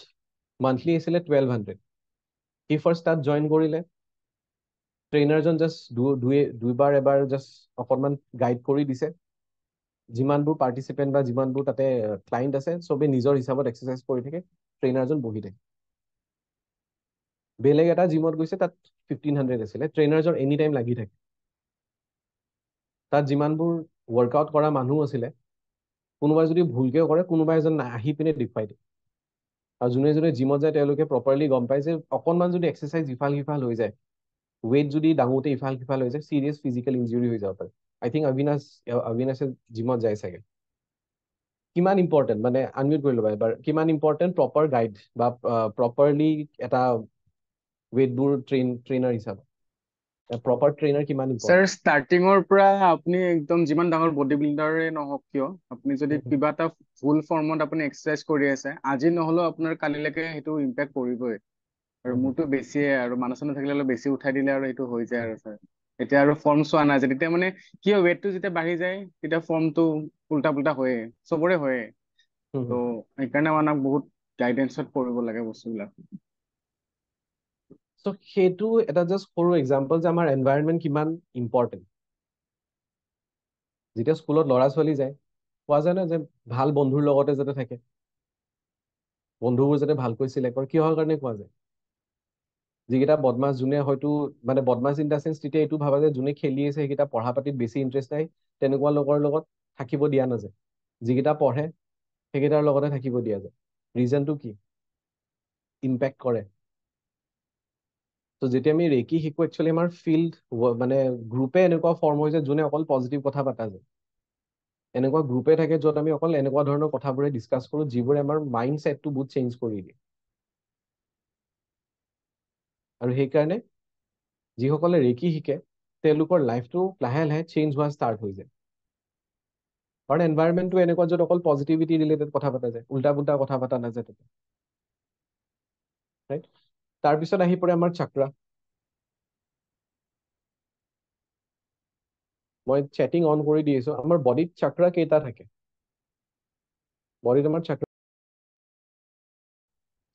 মান্থলি আছিলে টুৱেল্ভ হাণ্ড্ৰেড সি ফাৰ্ষ্ট তাত জইন কৰিলে ট্ৰেইনাৰজন জাষ্ট দুই দুইবাৰ এবাৰ জাষ্ট অকণমান গাইড কৰি দিছে যিমানবোৰ পাৰ্টিচিপেণ্ট বা যিমানবোৰ তাতে ক্লাইণ্ট আছে চবেই নিজৰ হিচাপত এক্সাৰচাইজ কৰি থাকে ট্ৰেইনাৰজন বহি থাকে বেলেগ এটা জিমত গৈছে তাত ফিফটিন হাণ্ড্ৰেড আছিলে ট্ৰেইনাৰজন এনি টাইম লাগি থাকে তাত যিমানবোৰ ৱৰ্কআউট কৰা মানুহ আছিলে কোনোবাই যদি ভুলকেও কৰে কোনোবাই এজন আহি পিনে দেখুৱাই দিয়ে আৰু যোনে যোনে জিমত যায় তেওঁলোকে প্ৰপাৰলি গম পায় যে অকণমান যদি এক্সাৰচাইজ ইফাল সিফাল হৈ যায় ৱেইট যদি ডাঙৰতে ইফাল সিফাল হৈ যায় চিৰিয়াছ ফিজিকেল ইঞ্জুৰী হৈ যাব পাৰে আই থিংক অবিনাশ অবিনাশে জিমত যায় চাগে কিমান ইম্পৰ্টেণ্ট মানে আনমিউট কৰি ল'বা এবাৰ কিমান ইম্পৰ্টেণ্ট প্ৰপাৰ গাইড বা প্ৰপাৰলি এটা ৱেইটবোৰ ট্ৰেইন ট্ৰেইনাৰ হিচাপত প্ৰপাৰ ট্ৰেইনাৰ কিমান ছাৰ ষ্টাৰ্টিঙৰ পৰা আপুনি একদম যিমান ডাঙৰ বডি বিল্ডাৰে নহওক কিয় আপুনি যদি কিবা এটা ফুল ফৰ্মত আপুনি এক্সাৰচাইজ কৰি আছে আজি নহ'লেও আপোনাৰ কালিলৈকে সেইটো ইম্পেক্ট কৰিবই আৰু মোৰতো বেছিয়ে আৰু মানুহ চানুহ থাকিলে অলপ বেছি উঠাই দিলে আৰু সেইটো হৈ যায় আৰু ছাৰ এতিয়া আৰু ফৰ্ম চোৱা নাই যায় তেতিয়া মানে কি হয় ৱেটটো যেতিয়া বাঢ়ি যায় তেতিয়া ফৰ্মটো উল্টা পুল্টা হয়ে চবৰে হয়ে ত' সেইকাৰণে মানুহক বহুত গাইডেঞ্চত পঢ়িব লাগে বস্তুবিলাক চ' সেইটো এটা জাষ্ট সৰু এক্সাম্পল যে আমাৰ এনভাইৰমেণ্ট কিমান ইম্পৰ্টেণ্ট যেতিয়া স্কুলত ল'ৰা ছোৱালী যায় কোৱা যায় ন যে ভাল বন্ধুৰ লগতে যাতে থাকে বন্ধুবোৰ যাতে ভালকৈ চিলেক্ট কৰে কিহৰ কাৰণে কোৱা যায় যিকেইটা বদমাছ যোনে হয়তো মানে বদমাছ ইন দ্য চেঞ্চ তেতিয়া এইটো ভাবে যে যোনে খেলি আছে সেইকেইটা পঢ়া পাতিত বেছি ইণ্টাৰেষ্ট নাই তেনেকুৱা লগৰ লগত থাকিব দিয়া নাযায় যিকেইটা পঢ়ে সেইকেইটাৰ লগতে থাকিব দিয়া যায় ৰিজনটো কি ইম্পেক্ট কৰে যেতিয়া আমি ৰেকি শিকো একচুৱেলি আমাৰ ফিল্ড মানে গ্ৰুপে এনেকুৱা ফৰ্ম হৈ যায় যোনে অকল পজিটিভ কথা পাতা যায় এনেকুৱা গ্ৰুপে থাকে য'ত আমি অকল এনেকুৱা ধৰণৰ কথাবোৰে ডিছকাছ কৰোঁ যিবোৰে আমাৰ মাইণ্ড ছেটটো বহুত চেঞ্জ কৰি দিয়ে আৰু সেইকাৰণে যিসকলে ৰেকি শিকে তেওঁলোকৰ লাইফটো লাহে লাহে চেঞ্জ হোৱা ষ্টাৰ্ট হৈ যায় কাৰণ এনভাইৰমেণ্টটো এনেকুৱা য'ত অকল পজিটিভিটি ৰিলেটেড কথা পতা যায় উল্টা পুল্টা কথা পতা নাযায় তেতিয়া ৰাইট তাৰপিছত আহি পৰে আমাৰ চাক্ৰা মই চেটিং অন কৰি দি দিছোঁ আমাৰ বডিত চাক্ৰা কেইটা থাকে বডিত আমাৰ চাক্ৰা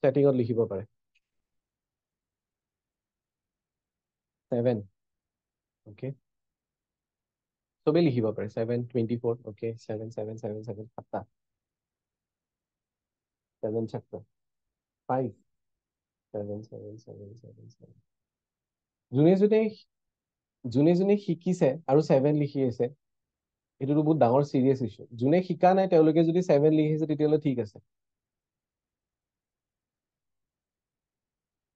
চেটিঙত লিখিব পাৰে ছেভেন অ'কে চবেই লিখিব পাৰে seven twenty four okay seven seven seven seven সাতটা seven chakra five seven seven seven seven seven যোনে যোনে যোনে যোনে শিকিছে আৰু ছেভেন লিখি আছে এইটোতো বহুত ডাঙৰ ছিৰিয়াছ ইছ্যু যোনে শিকা নাই তেওঁলোকে যদি ছেভেন লিখিছে তেতিয়াহ'লে ঠিক আছে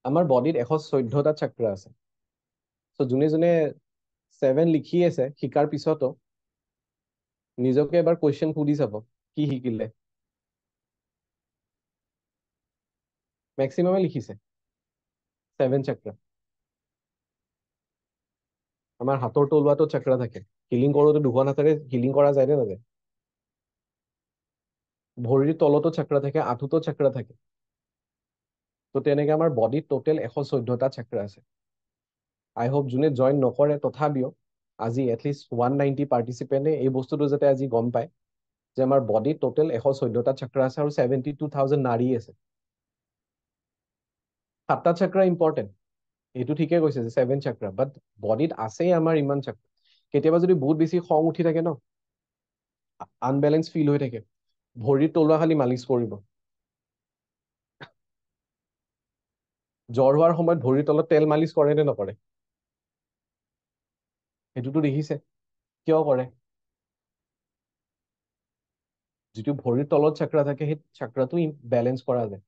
আমাৰ বডিত এশ চৈধ্যটা চক্ৰ আছে চ' যোনে যোনে ছেভেন লিখি আছে শিকাৰ পিছতো নিজকে এবাৰ কুৱেশ্যন সুধি চাব কি শিকিলে মেক্সিমামে লিখিছে ছেভেন চেক্ৰা আমাৰ হাতৰ তলুৱাটো চেক্ৰা থাকে হিলিং কৰোঁতে দুখন হাতেৰে হিলিং কৰা যায়নে নাযায় ভৰিৰ তলতো চেক্ৰা থাকে আঁঠুতো চেক্ৰা থাকে তো তেনেকৈ আমাৰ বডিত টোটেল এশ চৈধ্যটা চেক্ৰা আছে আই হোপ যোনে জইন নকৰে তথাপিও আজি এটলিষ্ট ওৱান নাইণ্টি পাৰ্টিচিপেণ্টে এই বস্তুটো যাতে আজি গম পায় যে আমাৰ বডিত টোটেল এশ চৈধ্যটা চেক্ৰা আছে আৰু ছেভেণ্টি টু থাউজেণ্ড নাৰী আছে সাতটা চক্ৰা ইম্পৰ্টেণ্ট এইটো ঠিকে কৈছে যে ছেভেন চক্ৰা বাট বডিত আছেই আমাৰ ইমান চাক্ৰা কেতিয়াবা যদি বহুত বেছি খং উঠি থাকে ন আনবেলেঞ্চ ফিল হৈ থাকে ভৰিত তলুৱা খালি মালিচ কৰিব জ্বৰ হোৱাৰ সময়ত ভৰিৰ তলত তেল মালিচ কৰে নে নকৰে সেইটোতো দেখিছে কিয় কৰে যিটো ভৰিৰ তলত চাকৰা থাকে সেই চাক্ৰাটো বেলেঞ্চ কৰা যায়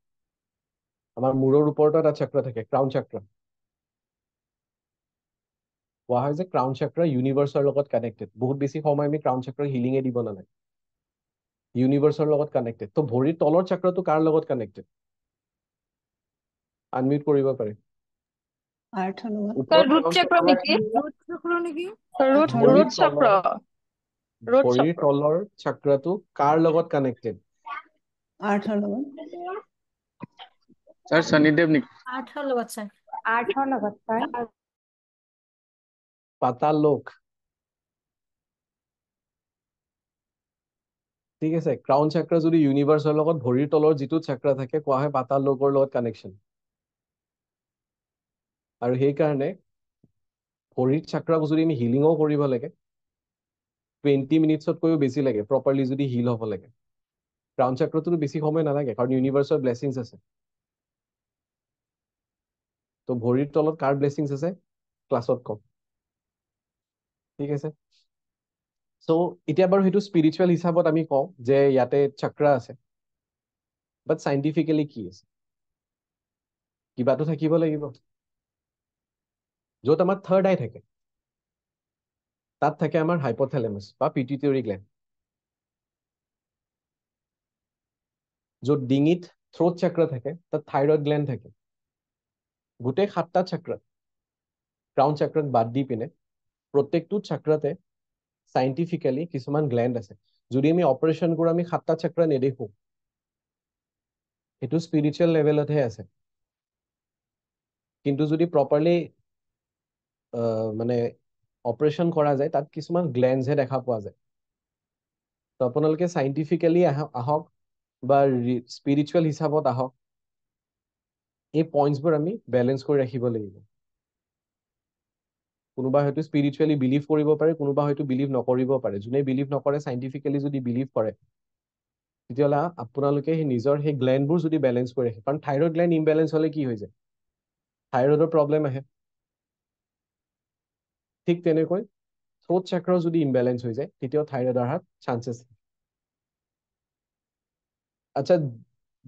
আমাৰ মূৰৰ ওপৰত এটা চক্ৰ থাকে ক্ৰাউন চক্ৰ কোৱা হয় যে ক্ৰাউন চক্ৰ ইউনিভাৰ্চৰ লগত কানেক্টেড বহুত বেছি সময় আমি ক্ৰাউন চক্ৰ হিলিঙে দিব নালাগে ইউনিভাৰ্চৰ লগত কানেক্টেড ত' ভৰিৰ তলৰ চক্ৰটো কাৰ লগত কানেক্টেড আনমিউট কৰিব পাৰে ভৰিৰ তলৰ চক্ৰটো কাৰ লগত কানেক্টেড স্যার সনিদেব নিক আঠ হল লগত স্যার আঠ হল লগত স্যার পাতাল লোক ঠিক আছে ক্রাউন চক্রা যদি ইউনিভাৰ্সৰ লগত ভৰিৰ তলৰ যিটো চক্ৰা থাকে কোৱা হয় পাতাল লোকৰ লগত কানেকশ্যন আৰু সেইকাৰণে ভৰিৰ চক্ৰাক যদি আমি হিলিঙো কৰিব লাগে টুৱেণ্টি মিনিটছতকৈও বেছি লাগে প্ৰপাৰলি যদি হিল হ'ব লাগে ক্ৰাউন চক্ৰটোতো বেছি সময় নালাগে কাৰণ ইউনিভাৰ্চৰ ব্লেছিংছ আছে তো ভৰিৰ তলত কাৰ ব্লেচিংছ আছে ক্লাছত কম ঠিক আছে চ' এতিয়া বাৰু সেইটো স্পিৰিচুৱেল হিচাপত আমি কওঁ যে ইয়াতে চক্ৰা আছে বাট চাইণ্টিফিকেলি কি আছে কিবাটো থাকিব লাগিব য'ত আমাৰ থাৰ্ড আই থাকে তাত থাকে আমাৰ হাইপথেলেমাছ বা পিটিটৰি গ্লেণ্ড য'ত ডিঙিত থ্ৰ'ত চক্ৰা থাকে তাত থাইৰয়ড গ্লেণ্ড থাকে গোটেই সাতটা চক্ৰত ক্ৰাউন চক্ৰত বাদ দি পিনে প্ৰত্যেকটো চক্ৰতে চাইণ্টিফিকেলি কিছুমান গ্লেণ্ড আছে যদি আমি অপাৰেশ্যন কৰোঁ আমি সাতটা চক্ৰ নেদেখোঁ সেইটো স্পিৰিচুৱেল লেভেলতহে আছে কিন্তু যদি প্ৰপাৰলি মানে অপাৰেশ্যন কৰা যায় তাত কিছুমান গ্লেণ্ডছহে দেখা পোৱা যায় ত' আপোনালোকে চাইণ্টিফিকেলি আহক বা স্পিৰিচুৱেল হিচাপত আহক এই পইণ্টছবোৰ আমি বেলেঞ্চ কৰি ৰাখিব লাগিব কোনোবা হয়তো স্পিৰিচুৱেলি বিলিভ কৰিব পাৰে কোনোবা হয়তো বিলিভ নকৰিব পাৰে যোনে বিলিভ নকৰে চাইণ্টিফিকেলি যদি বিলিভ কৰে তেতিয়াহ'লে আপোনালোকে সেই নিজৰ সেই গ্লেণ্ডবোৰ যদি বেলেঞ্চ কৰি ৰাখে কাৰণ থাইৰয়ড গ্লেণ্ড ইমবেলেঞ্চ হ'লে কি হৈ যায় থাইৰয়ডৰ প্ৰব্লেম আহে ঠিক তেনেকৈ থ্ৰ'ট চেক্ৰ যদি ইমবেলেঞ্চ হৈ যায় তেতিয়াও থাইৰইড অহাৰ চান্সেছ থাকে আচ্ছা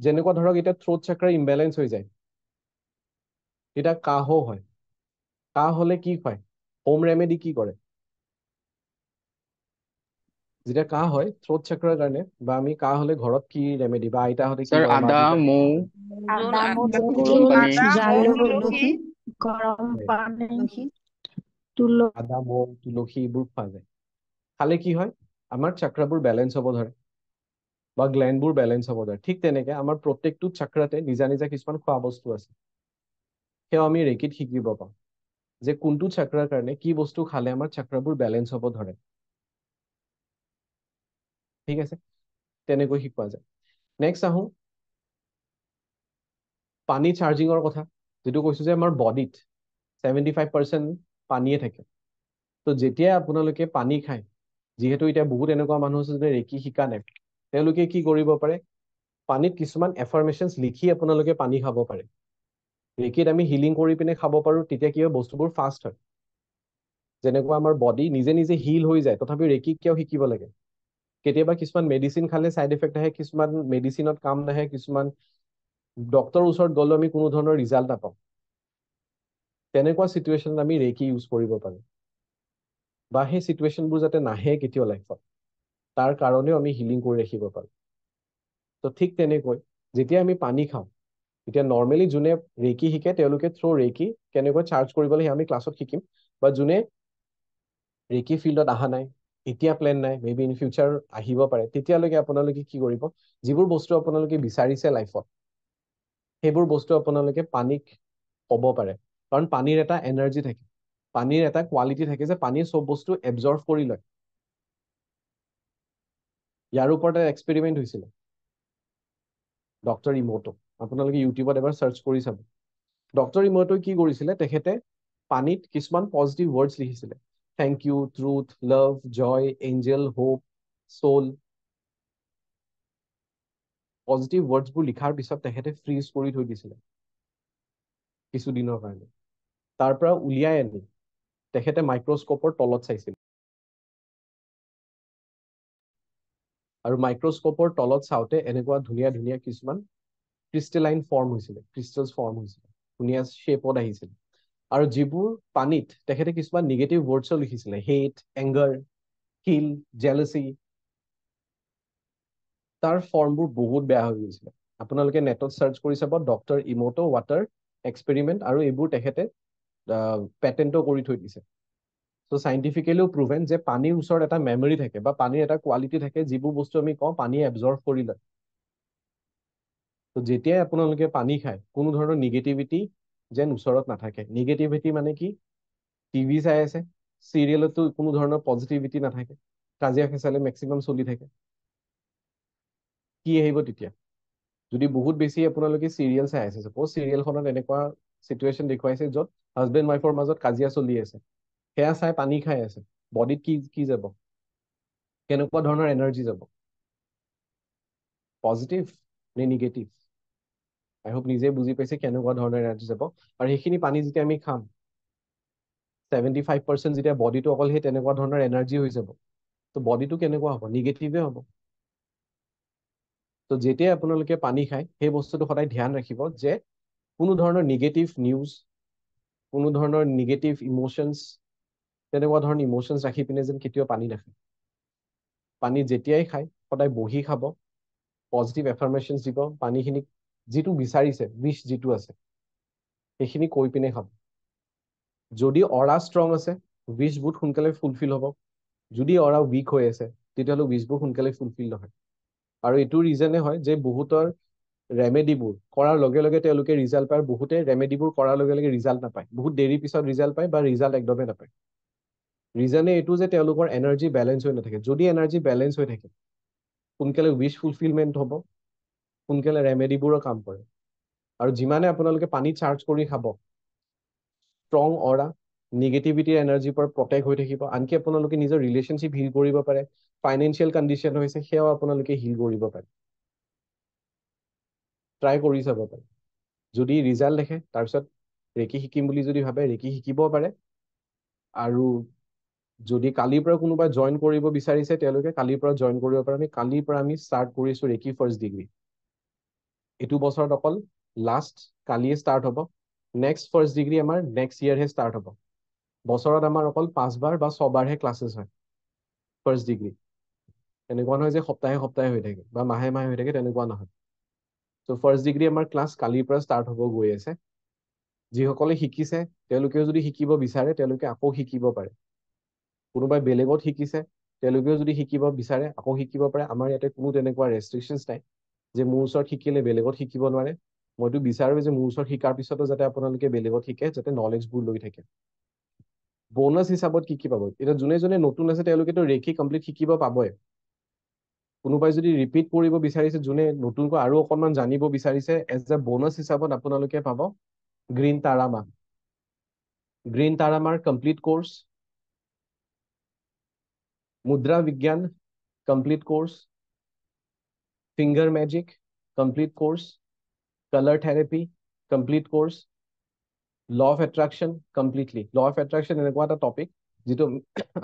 যেনেকুৱা ধৰক এতিয়া থ্ৰ'ট চেক্ৰ ইমবেলেঞ্চ হৈ যায় এটা কাহ হয় কাহ হলে কি হয় হোম রেমেডি কি করে যেটা কাহ হয় থ্রোট চাকরাৰ কারণে বা আমি কাহ হলে ঘৰত কি রেমেডি বা হলে কি আদা মৌ আদা, মৌ, তুলসী, এইবোৰ খোৱা যায় খালে কি হয় আমাৰ চাক্ৰাবোৰ বেলেঞ্চ হ'ব ধৰে বা গ্লেণ্ডবোৰ বেলেঞ্চ হ'ব ধৰে ঠিক তেনেকে আমাৰ প্ৰত্যেকটো চাক্ৰাতে নিজা নিজা কিছুমান খোৱা বস্তু আছে সেয়াও আমি ৰেকিত শিকিব পাওঁ যে কোনটো চাক্ৰাৰ কাৰণে কি বস্তু খালে আমাৰ চাক্ৰাবোৰ বেলেঞ্চ হ'ব ধৰে ঠিক আছে তেনেকৈ শিকোৱা যায় নেক্সট আহোঁ পানী চাৰ্জিঙৰ কথা যিটো কৈছোঁ যে আমাৰ বডিত ছেভেণ্টি ফাইভ পাৰ্চেণ্ট পানীয়ে থাকে তো যেতিয়াই আপোনালোকে পানী খায় যিহেতু এতিয়া বহুত এনেকুৱা মানুহ আছে যে ৰেকি শিকা নাই তেওঁলোকে কি কৰিব পাৰে পানীত কিছুমান এফাৰ্মেশ্যনছ লিখি আপোনালোকে পানী খাব পাৰে ঢেঁকীত আমি হিলিং কৰি পিনে খাব পাৰোঁ তেতিয়া কি হয় বস্তুবোৰ ফাষ্ট হয় যেনেকুৱা আমাৰ বডি নিজে নিজে হিল হৈ যায় তথাপি ৰেকিক কিয় শিকিব লাগে কেতিয়াবা কিছুমান মেডিচিন খালে ছাইড এফেক্ট আহে কিছুমান মেডিচিনত কাম নাহে কিছুমান ডক্তৰৰ ওচৰত গ'লেও আমি কোনো ধৰণৰ ৰিজাল্ট নাপাওঁ তেনেকুৱা চিটুৱেশ্যনত আমি ৰেকি ইউজ কৰিব পাৰোঁ বা সেই চিটুৱেশ্যনবোৰ যাতে নাহে কেতিয়াও লাইফত তাৰ কাৰণেও আমি হিলিং কৰি ৰাখিব পাৰোঁ ত' ঠিক তেনেকৈ যেতিয়া আমি পানী খাওঁ এতিয়া নৰ্মেলি যোনে ৰেকি শিকে তেওঁলোকে থ্ৰু ৰেকি কেনেকৈ চাৰ্জ কৰিব লাগে আমি ক্লাছত শিকিম বা যোনে ৰেকি ফিল্ডত অহা নাই এতিয়া প্লেন নাই মেবি ইন ফিউচাৰ আহিব পাৰে তেতিয়ালৈকে আপোনালোকে কি কৰিব যিবোৰ বস্তু আপোনালোকে বিচাৰিছে লাইফত সেইবোৰ বস্তু আপোনালোকে পানীক ক'ব পাৰে কাৰণ পানীৰ এটা এনাৰ্জি থাকে পানীৰ এটা কোৱালিটি থাকে যে পানীয়ে চব বস্তু এবজৰ্ভ কৰি লয় ইয়াৰ ওপৰতে এক্সপেৰিমেণ্ট হৈছিলে ডক্টৰ ইমটো আপোনালোকে ইউটিউবত এবাৰ চাৰ্চ কৰি চাব ডক্টৰ ইমটোৱে কি কৰিছিলে তেখেতে পানীত কিছুমান পজিটিভ ৱৰ্ডছ লিখিছিলে thank you truth love joy angel hope soul positive ৱৰ্ডছবোৰ লিখাৰ পিছত তেখেতে ফ্ৰীজ কৰি থৈ দিছিলে কিছুদিনৰ কাৰণে তাৰ পৰা উলিয়াই আনি তেখেতে মাইক্ৰস্কোপৰ তলত চাইছিল আৰু মাইক্ৰস্কোপৰ তলত চাওঁতে এনেকুৱা ধুনীয়া ধুনীয়া কিছুমান ক্ৰিষ্টেলাইন ফৰ্ম হৈছিলে ক্ৰিষ্টেলছ ফৰ্ম হৈছিলে ধুনীয়া শ্বেপত আহিছিল আৰু যিবোৰ পানীত তেখেতে কিছুমান নিগেটিভ ৱৰ্ডছো লিখিছিলে হেট এংগাৰ কিল জেলচি তাৰ ফৰ্মবোৰ বহুত বেয়া হৈ গৈছিলে আপোনালোকে নেটত চাৰ্চ কৰি চাব ডক্টৰ ইমট' ৱাটাৰ এক্সপেৰিমেণ্ট আৰু এইবোৰ তেখেতে পেটেণ্টো কৰি থৈ দিছে চ' চাইণ্টিফিকেলিও প্ৰুভেণ্ট যে পানীৰ ওচৰত এটা মেমৰি থাকে বা পানীৰ এটা কোৱালিটি থাকে যিবোৰ বস্তু আমি কওঁ পানী এবজৰ্ভ কৰি লয় তো যেতিয়াই আপোনালোকে পানী খায় কোনো ধৰণৰ নিগেটিভিটি যেন ওচৰত নাথাকে নিগেটিভিটি মানে কি টিভি চাই আছে চিৰিয়েলতো কোনো ধৰণৰ পজিটিভিটি নাথাকে কাজিয়া ফেচালে মেক্সিমাম চলি থাকে কি আহিব তেতিয়া যদি বহুত বেছি আপোনালোকে চিৰিয়েল চাই আছে চাপ'জ চিৰিয়েলখনত এনেকুৱা চিটুৱেশ্যন দেখুৱাইছে য'ত হাজবেণ্ড ৱাইফৰ মাজত কাজিয়া চলি আছে সেয়া চাই পানী খাই আছে বডিত কি কি যাব কেনেকুৱা ধৰণৰ এনাৰ্জি যাব পজিটিভ নে নিগেটিভ আই হোপ নিজেই বুজি পাইছে কেনেকুৱা ধৰণৰ এনাৰ্জি যাব আৰু সেইখিনি পানী যেতিয়া আমি খাম ছেভেণ্টি ফাইভ পাৰ্চেণ্ট যেতিয়া বডিটো অকল সেই তেনেকুৱা ধৰণৰ এনাৰ্জি হৈ যাব ত' বডিটো কেনেকুৱা হ'ব নিগেটিভে হ'ব ত' যেতিয়াই আপোনালোকে পানী খায় সেই বস্তুটো সদায় ধ্যান ৰাখিব যে কোনো ধৰণৰ নিগেটিভ নিউজ কোনো ধৰণৰ নিগেটিভ ইম'শ্যনছ তেনেকুৱা ধৰণৰ ইম'শ্যনছ ৰাখি পিনে যেন কেতিয়াও পানী নাখায় পানী যেতিয়াই খায় সদায় বহি খাব পজিটিভ এফাৰ্মেশ্যনছ দিব পানীখিনিক যিটো বিচাৰিছে উইচ যিটো আছে সেইখিনি কৈ পিনে খাব যদি অৰা ষ্ট্ৰং আছে উইচবোৰ সোনকালে ফুলফিল হ'ব যদি অৰা উইক হৈ আছে তেতিয়াহ'লে উইচবোৰ সোনকালে ফুলফিল নহয় আৰু এইটো ৰিজনে হয় যে বহুতৰ ৰেমেডিবোৰ কৰাৰ লগে লগে তেওঁলোকে ৰিজাল্ট পায় বহুতে ৰেমেডিবোৰ কৰাৰ লগে লগে ৰিজাল্ট নাপায় বহুত দেৰি পিছত ৰিজাল্ট পায় বা ৰিজাল্ট একদমেই নাপায় ৰিজনে এইটো যে তেওঁলোকৰ এনাৰ্জি বেলেঞ্চ হৈ নাথাকে যদি এনাৰ্জি বেলেঞ্চ হৈ থাকে সোনকালে উইচ ফুলফিলমেণ্ট হ'ব সোনকালে ৰেমেডিবোৰৰ কাম কৰে আৰু যিমানে আপোনালোকে পানী চাৰ্জ কৰি খাব ষ্ট্ৰং অৰা নিগেটিভিটিৰ এনাৰ্জিৰ পৰা প্ৰটেক্ট হৈ থাকিব আনকি আপোনালোকে নিজৰ ৰিলেশ্যনশ্বিপ হিল কৰিব পাৰে ফাইনেন্সিয়েল কণ্ডিশ্যন হৈছে সেয়াও আপোনালোকে হিল কৰিব পাৰে ট্ৰাই কৰি চাব পাৰে যদি ৰিজাল্ট দেখে তাৰপিছত ৰেকি শিকিম বুলি যদি ভাবে ৰেকি শিকিব পাৰে আৰু যদি কালিৰ পৰা কোনোবাই জইন কৰিব বিচাৰিছে তেওঁলোকে কালিৰ পৰা জইন কৰিব পাৰে আমি কালিৰ পৰা আমি ষ্টাৰ্ট কৰিছো ৰেকি ফাৰ্ষ্ট ডিগ্ৰী এইটো বছৰত অকল লাষ্ট কালিয়ে ষ্টাৰ্ট হ'ব নেক্সট ফাৰ্ষ্ট ডিগ্ৰী আমাৰ নেক্সট ইয়েৰহে ষ্টাৰ্ট হ'ব বছৰত আমাৰ অকল পাঁচবাৰ বা ছবাৰহে ক্লাছেছ হয় ফাৰ্ষ্ট ডিগ্ৰী তেনেকুৱা নহয় যে সপ্তাহে সপ্তাহে হৈ থাকে বা মাহে মাহে হৈ থাকে তেনেকুৱা নহয় চ' ফাৰ্ষ্ট ডিগ্ৰী আমাৰ ক্লাছ কালিৰ পৰা ষ্টাৰ্ট হ'ব গৈ আছে যিসকলে শিকিছে তেওঁলোকেও যদি শিকিব বিচাৰে তেওঁলোকে আকৌ শিকিব পাৰে কোনোবাই বেলেগত শিকিছে তেওঁলোকেও যদি শিকিব বিচাৰে আকৌ শিকিব পাৰে আমাৰ ইয়াতে কোনো তেনেকুৱা ৰেষ্ট্ৰিকশ্যনছ নাই যে মোৰ ওচৰত শিকিলে বেলেগত শিকিব নোৱাৰে মইতো বিচাৰো যে মোৰ ওচৰত শিকাৰ পিছতো যাতে আপোনালোকে বেলেগত শিকে যাতে নলেজবোৰ লৈ থাকে বনাছ হিচাপত কি কি পাব এতিয়া যোনে যোনে নতুন আছে তেওঁলোকেতো ৰেখি কমপ্লিট শিকিব পাবই কোনোবাই যদি ৰিপিট কৰিব বিচাৰিছে যোনে নতুনকৈ আৰু অকণমান জানিব বিচাৰিছে এজ এ বনাছ হিচাপত আপোনালোকে পাব গ্ৰীণ তাৰামা গ্ৰীণ তাৰামাৰ কমপ্লিট কৰ্চ মুদ্ৰা বিজ্ঞান complete course finger magic, complete course, color therapy, complete course, law of attraction, completely. Law of attraction is a topic. যিটো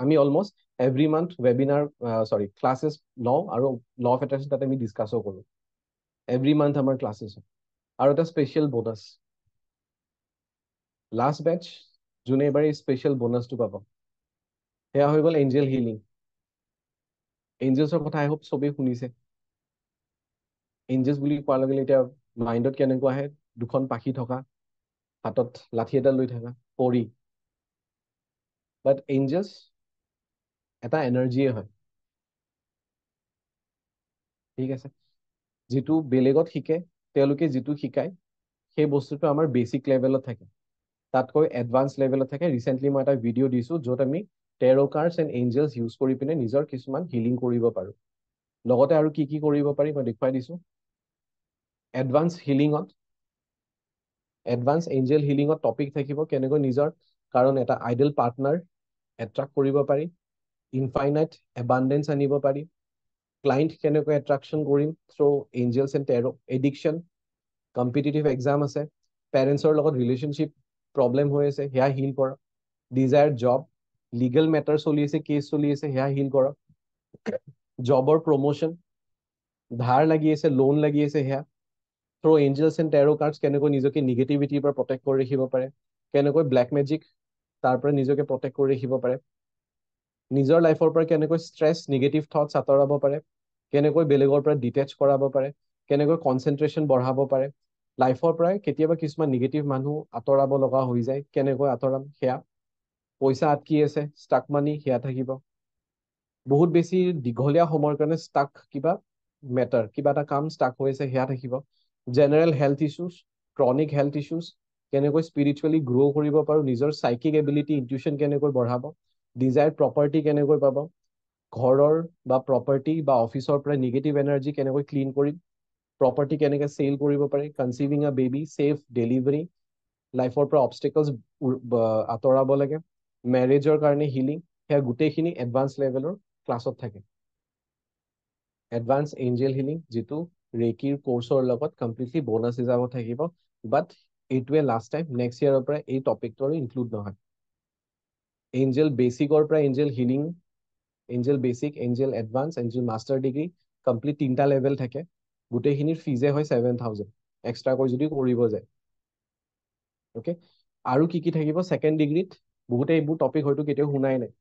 আমি almost every month webinar sorry classes লওঁ আৰু ল অফ এট্ৰেকশ্যন তাতে আমি ডিছকাছো কৰোঁ every month আমাৰ classes হয় আৰু এটা স্পেচিয়েল বনাছ লাষ্ট বেটচ যোনে এইবাৰ এই স্পেচিয়েল বনাছটো পাব সেয়া হৈ গ'ল এঞ্জেল হিলিং এঞ্জেলছৰ কথা আই হোপ চবেই শুনিছে এঞ্জেল বুলি কোৱাৰ লগে লগে এতিয়া মাইণ্ডত কেনেকুৱা আহে দুখন পাখি থকা হাতত লাঠি এডাল লৈ থকা পৰি বাট এঞ্জেলছ এটা এনাৰ্জিয়ে হয় ঠিক আছে যিটো বেলেগত শিকে তেওঁলোকে যিটো শিকায় সেই বস্তুটো আমাৰ বেচিক লেভেলত থাকে তাতকৈ এডভান্স লেভেলত থাকে ৰিচেণ্টলি মই এটা ভিডিঅ' দিছোঁ য'ত আমি টেৰকাৰ্ছ এণ্ড এঞ্জেলছ ইউজ কৰি পিনে নিজৰ কিছুমান হিলিং কৰিব পাৰোঁ লগতে আৰু কি কি কৰিব পাৰি মই দেখুৱাই দিছোঁ এডভান্স হিলিঙত এডভান্স এঞ্জেল হিলিঙত টপিক থাকিব কেনেকৈ নিজৰ কাৰণ এটা আইডেল পাৰ্টনাৰ এট্ৰাক্ট কৰিব পাৰি ইনফাইনাইট এবাণ্ডেঞ্চ আনিব পাৰি ক্লাইণ্ট কেনেকৈ এট্ৰাকশ্যন কৰিম through' angels and tarot' addiction competitive exam আছে পেৰেণ্টছৰ লগত ৰিলেশ্যনশ্বিপ প্ৰব্লেম হৈ আছে সেয়া হিল কৰক ডিজায়াৰ জব লিগেল মেটাৰ চলি আছে কেছ চলি আছে সেয়া হিল কৰক জবৰ প্ৰমোশ্যন ধাৰ লাগি আছে লোন লাগি আছে সেয়া through' angels and tarot' cards কেনেকৈ নিজকে নিগেটিভিটিৰ পৰা প্ৰটেক্ট কৰি ৰাখিব পাৰে কেনেকৈ ব্লেক মেজিক তাৰ পৰা নিজকে প্ৰটেক্ট কৰি ৰাখিব পাৰে নিজৰ লাইফৰ পৰা কেনেকৈ ষ্ট্ৰেছ নিগেটিভ থটছ আঁতৰাব পাৰে কেনেকৈ বেলেগৰ পৰা ডিটেচ কৰাব পাৰে কেনেকৈ কনচেনট্ৰেশ্যন বঢ়াব পাৰে লাইফৰ পৰাই কেতিয়াবা কিছুমান নিগেটিভ মানুহ আঁতৰাব লগা হৈ যায় কেনেকৈ আঁতৰাম সেয়া পইচা আটকি আছে ষ্টাক মানি সেয়া থাকিব বহুত বেছি দীঘলীয়া সময়ৰ কাৰণে ষ্টাক কিবা মেটাৰ কিবা এটা কাম ষ্টাক হৈ আছে সেয়া থাকিব general health issues chronic health issues কেনেকৈ স্পিৰিচুৱেলি গ্ৰ' কৰিব পাৰোঁ নিজৰ চাইকিক এবিলিটি ইনটিউশ্যন কেনেকৈ বঢ়াব ডিজায়াৰ প্ৰপাৰ্টি কেনেকৈ পাব ঘৰৰ বা প্ৰপাৰ্টি বা অফিচৰ পৰা নিগেটিভ এনাৰ্জি কেনেকৈ ক্লিন কৰিম প্ৰপাৰ্টি কেনেকৈ চেল কৰিব পাৰি কনচিভিং আ বেবি ছেফ ডেলিভাৰী লাইফৰ পৰা অবষ্টেকলছ আঁতৰাব লাগে মেৰেজৰ কাৰণে হিলিং সেয়া গোটেইখিনি এডভান্স লেভেলৰ ক্লাছত থাকে এডভান্স এঞ্জেল হিলিং যিটো ৰেকিৰ কোৰ্চৰ লগত কমপ্লিটলি বনাছ হিচাপত থাকিব বাট এইটোৱে লাষ্ট টাইম নেক্সট ইয়াৰৰ পৰা এই টপিকটো আৰু ইনক্লুড নহয় এঞ্জেল বেচিকৰ পৰা angel healing angel basic angel advance angel master degree complete তিনিটা লেভেল থাকে গোটেইখিনিৰ ফিজে হয় ছেভেন থাউজেণ্ড এক্সট্ৰাকৈ যদি কৰিব যায় অ'কে আৰু কি কি থাকিব ছেকেণ্ড ডিগ্ৰীত বহুতে এইবোৰ টপিক হয়তো কেতিয়াও শুনাই নাই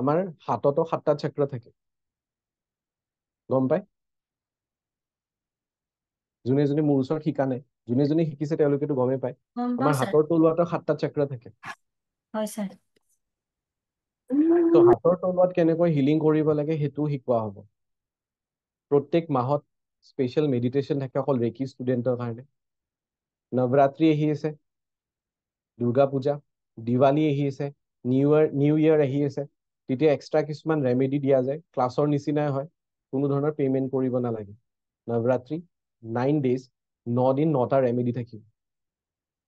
আমাৰ সাততো সাতটা চক্ৰ থাকে গম পায় যোনে যোনে মোৰ ওচৰত শিকা নাই যোনে যোনে শিকিছে তেওঁলোকেতো গমেই পায় আমাৰ হাতৰ তলুৱাটো সাতটা চক্ৰ থাকে ত' হাতৰ তলুৱাত কেনেকৈ হিলিং কৰিব লাগে সেইটো শিকোৱা হ'ব প্ৰত্যেক মাহত স্পেচিয়েল মেডিটেশ্যন থাকে অকল ৰেকি ষ্টুডেণ্টৰ কাৰণে নৱৰাত্ৰি আহি আছে দুৰ্গা পূজা দিৱালী আহি আছে নিউ ইয়াৰ নিউ ইয়াৰ আহি আছে তেতিয়া এক্সট্ৰা কিছুমান ৰেমেডি দিয়া যায় ক্লাছৰ নিচিনাই হয় কোনো ধৰণৰ পে'মেণ্ট কৰিব নালাগে নৱৰাত্ৰি নাইন ডেইজ ন দিন নটা ৰেমেডি থাকিব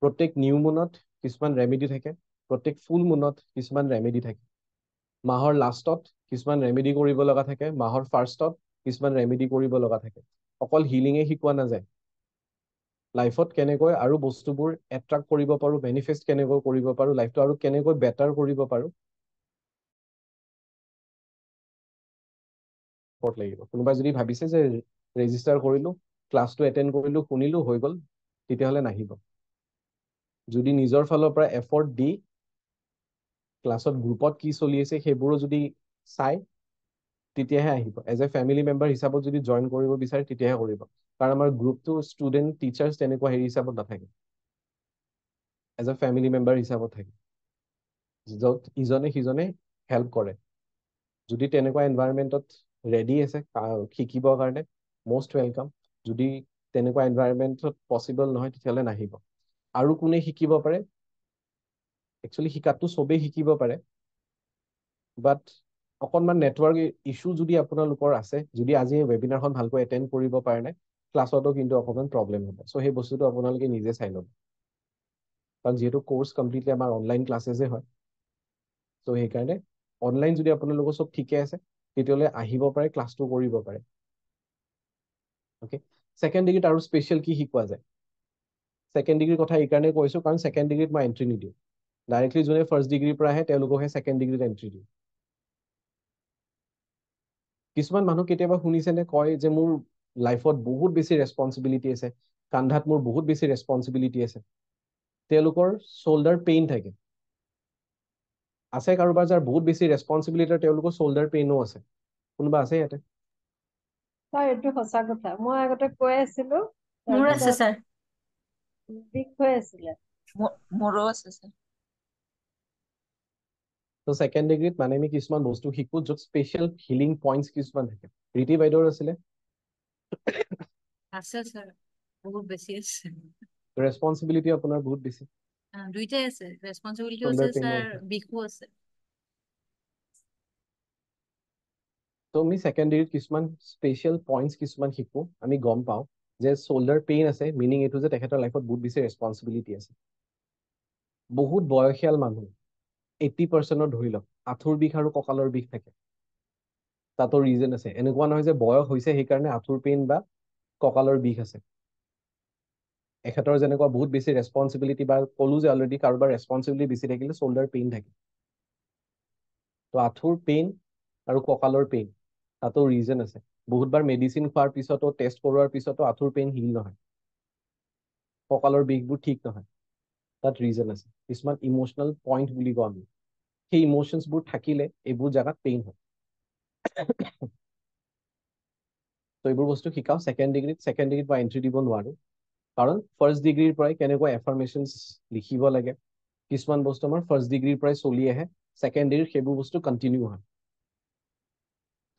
প্ৰত্যেক নিউ মুনত কিছুমান ৰেমেডি থাকে প্ৰত্যেক ফুল মুনত কিছুমান ৰেমেডি থাকে মাহৰ লাষ্টত কিছুমান ৰেমেডি কৰিব লগা থাকে মাহৰ ফাৰ্ষ্টত কিছুমান ৰেমেডি কৰিব লগা থাকে অকল হিলিঙে শিকোৱা নাযায় লাইফত কেনেকৈ আৰু বস্তুবোৰ এট্ৰাক্ট কৰিব পাৰোঁ বেনিফিট কেনেকৈ কৰিব পাৰোঁ লাইফটো আৰু কেনেকৈ বেটাৰ কৰিব পাৰোঁ লাগিব কোনোবাই যদি ভাবিছে যে ৰেজিষ্টাৰ কৰিলোঁ ক্লাছটো এটেণ্ড কৰিলোঁ শুনিলোঁ হৈ গ'ল তেতিয়াহ'লে নাহিব যদি নিজৰ ফালৰ পৰা এফৰ্ট দি ক্লাছত গ্ৰুপত কি চলি আছে সেইবোৰো যদি চাই তেতিয়াহে আহিব এজ এ ফেমিলি মেম্বাৰ হিচাপত যদি জইন কৰিব বিচাৰে তেতিয়াহে কৰিব কাৰণ আমাৰ গ্ৰুপটো ষ্টুডেণ্ট টিচাৰ্ছ তেনেকুৱা হেৰি হিচাপত নাথাকে এজ এ ফেমিলি মেম্বাৰ হিচাপত থাকে য'ত ইজনে সিজনে হেল্প কৰে যদি তেনেকুৱা এনভাইৰমেণ্টত ৰেডি আছে শিকিবৰ কাৰণে মষ্ট ৱেলকাম যদি তেনেকুৱা এনভাইৰমেণ্টত পচিবল নহয় তেতিয়াহ'লে নাহিব আৰু কোনে শিকিব পাৰে একচুৱেলি শিকাটো চবেই শিকিব পাৰে বাট অকণমান নেটৱৰ্ক ইছ্যু যদি আপোনালোকৰ আছে যদি আজি ৱেবিনাৰখন ভালকৈ এটেণ্ড কৰিব পাৰে নাই ক্লাছতো কিন্তু অকণমান প্ৰব্লেম হ'ব চ' সেই বস্তুটো আপোনালোকে নিজে চাই ল'ব কাৰণ যিহেতু কৰ্চ কমপ্লিটলি আমাৰ অনলাইন ক্লাছেছে হয় চ' সেইকাৰণে অনলাইন যদি আপোনালোকৰ চব ঠিকে আছে তেতিয়াহ'লে আহিব পাৰে ক্লাছটো কৰিব পাৰে অ'কে ছেকেণ্ড ডিগ্ৰীত আৰু স্পেচিয়েল কি শিকোৱা যায় ছেকেণ্ড ডিগ্ৰীৰ কথা এইকাৰণে কৈছোঁ কাৰণ ছেকেণ্ড ডিগ্ৰীত মই এণ্ট্ৰি নিদিওঁ ডাইৰেক্টলি যোনে ফাৰ্ষ্ট ডিগ্ৰীৰ পৰা আহে তেওঁলোককহে ছেকেণ্ড ডিগ্ৰীত এণ্ট্ৰি দিওঁ কিছুমান মানুহ কেতিয়াবা শুনিছেনে কয় যে মোৰ লাইফত বহুত বেছি ৰেচপনচিবিলিটি আছে কান্ধাত মোৰ বহুত বেছি ৰেচপনচিবিলিটি আছে তেওঁলোকৰ শ্বল্ডাৰ পেইন থাকে আছে কাৰোবাৰ যাৰ বহুত বেছি ৰেচপনচিবিলিটি তেওঁলোকৰ শ্বল্ডাৰ পেইনো আছে কোনোবা আছে ইয়াতে ছাৰ এইটো সঁচা কথা মই আগতে কৈ আছিলো মোৰ আছে তাৰপিছত ছাৰ বিষ হৈ আছিলে মোৰো আছে ছাৰ তো ছেকেণ্ড ডিগ্ৰীত মানে আমি কিছুমান বস্তু শিকো য'ত স্পেচিয়েল হিলিং পইণ্টছ কিছুমান থাকে ৰীতি বাইদেউৰ আছিলে আছে ছাৰ বহুত বেছি আছে ৰেছপঞ্চিবিলিটি আপোনাৰ বহুত বেছি দুইটাই আছে ৰেছপঞ্চিবিলিটিও আছে ছাৰ বিষো আছে তো আমি ছেকেণ্ডেৰীত কিছুমান স্পেচিয়েল পইণ্টছ কিছুমান শিকোঁ আমি গম পাওঁ যে শ্বল্ডাৰ পেইন আছে মিনিং এইটো যে তেখেতৰ লাইফত বহুত বেছি ৰেচপনচিবিলিটি আছে বহুত বয়সীয়াল মানুহ এইটি পাৰ্চেণ্টৰ ধৰি লওক আঁঠুৰ বিষ আৰু কঁকালৰ বিষ থাকে তাতো ৰিজন আছে এনেকুৱা নহয় যে বয়স হৈছে সেইকাৰণে আঁঠুৰ পেইন বা কঁকালৰ বিষ আছে এখেতৰ যেনেকুৱা বহুত বেছি ৰেচপনচিবিলিটি বা ক'লো যে অলৰেডি কাৰোবাৰ ৰেচপনচিবিলিটি বেছি থাকিলে শ্বল্ডাৰ পেইন থাকে তো আঁঠুৰ পেইন আৰু কঁকালৰ পেইন তাতো ৰিজন আছে বহুতবাৰ মেডিচিন খোৱাৰ পিছতো টেষ্ট কৰোৱাৰ পিছতো আঁঠুৰ পেইন হিল নহয় কঁকালৰ বিষবোৰ ঠিক নহয় তাত ৰিজন আছে কিছুমান ইম'চনেল পইণ্ট বুলি কওঁ আমি সেই ইম'শ্যনছবোৰ থাকিলে এইবোৰ জেগাত পেইন হয় তো এইবোৰ বস্তু শিকাওঁ ছেকেণ্ড ডিগ্ৰীত ছেকেণ্ড ডিগ্ৰীত মই এণ্ট্ৰি দিব নোৱাৰোঁ কাৰণ ফাৰ্ষ্ট ডিগ্ৰীৰ পৰাই কেনেকুৱা এফাৰ্মেশ্যনছ লিখিব লাগে কিছুমান বস্তু আমাৰ ফাৰ্ষ্ট ডিগ্ৰীৰ পৰাই চলি আহে ছেকেণ্ড ডিগ্ৰীত সেইবোৰ বস্তু কণ্টিনিউ হয়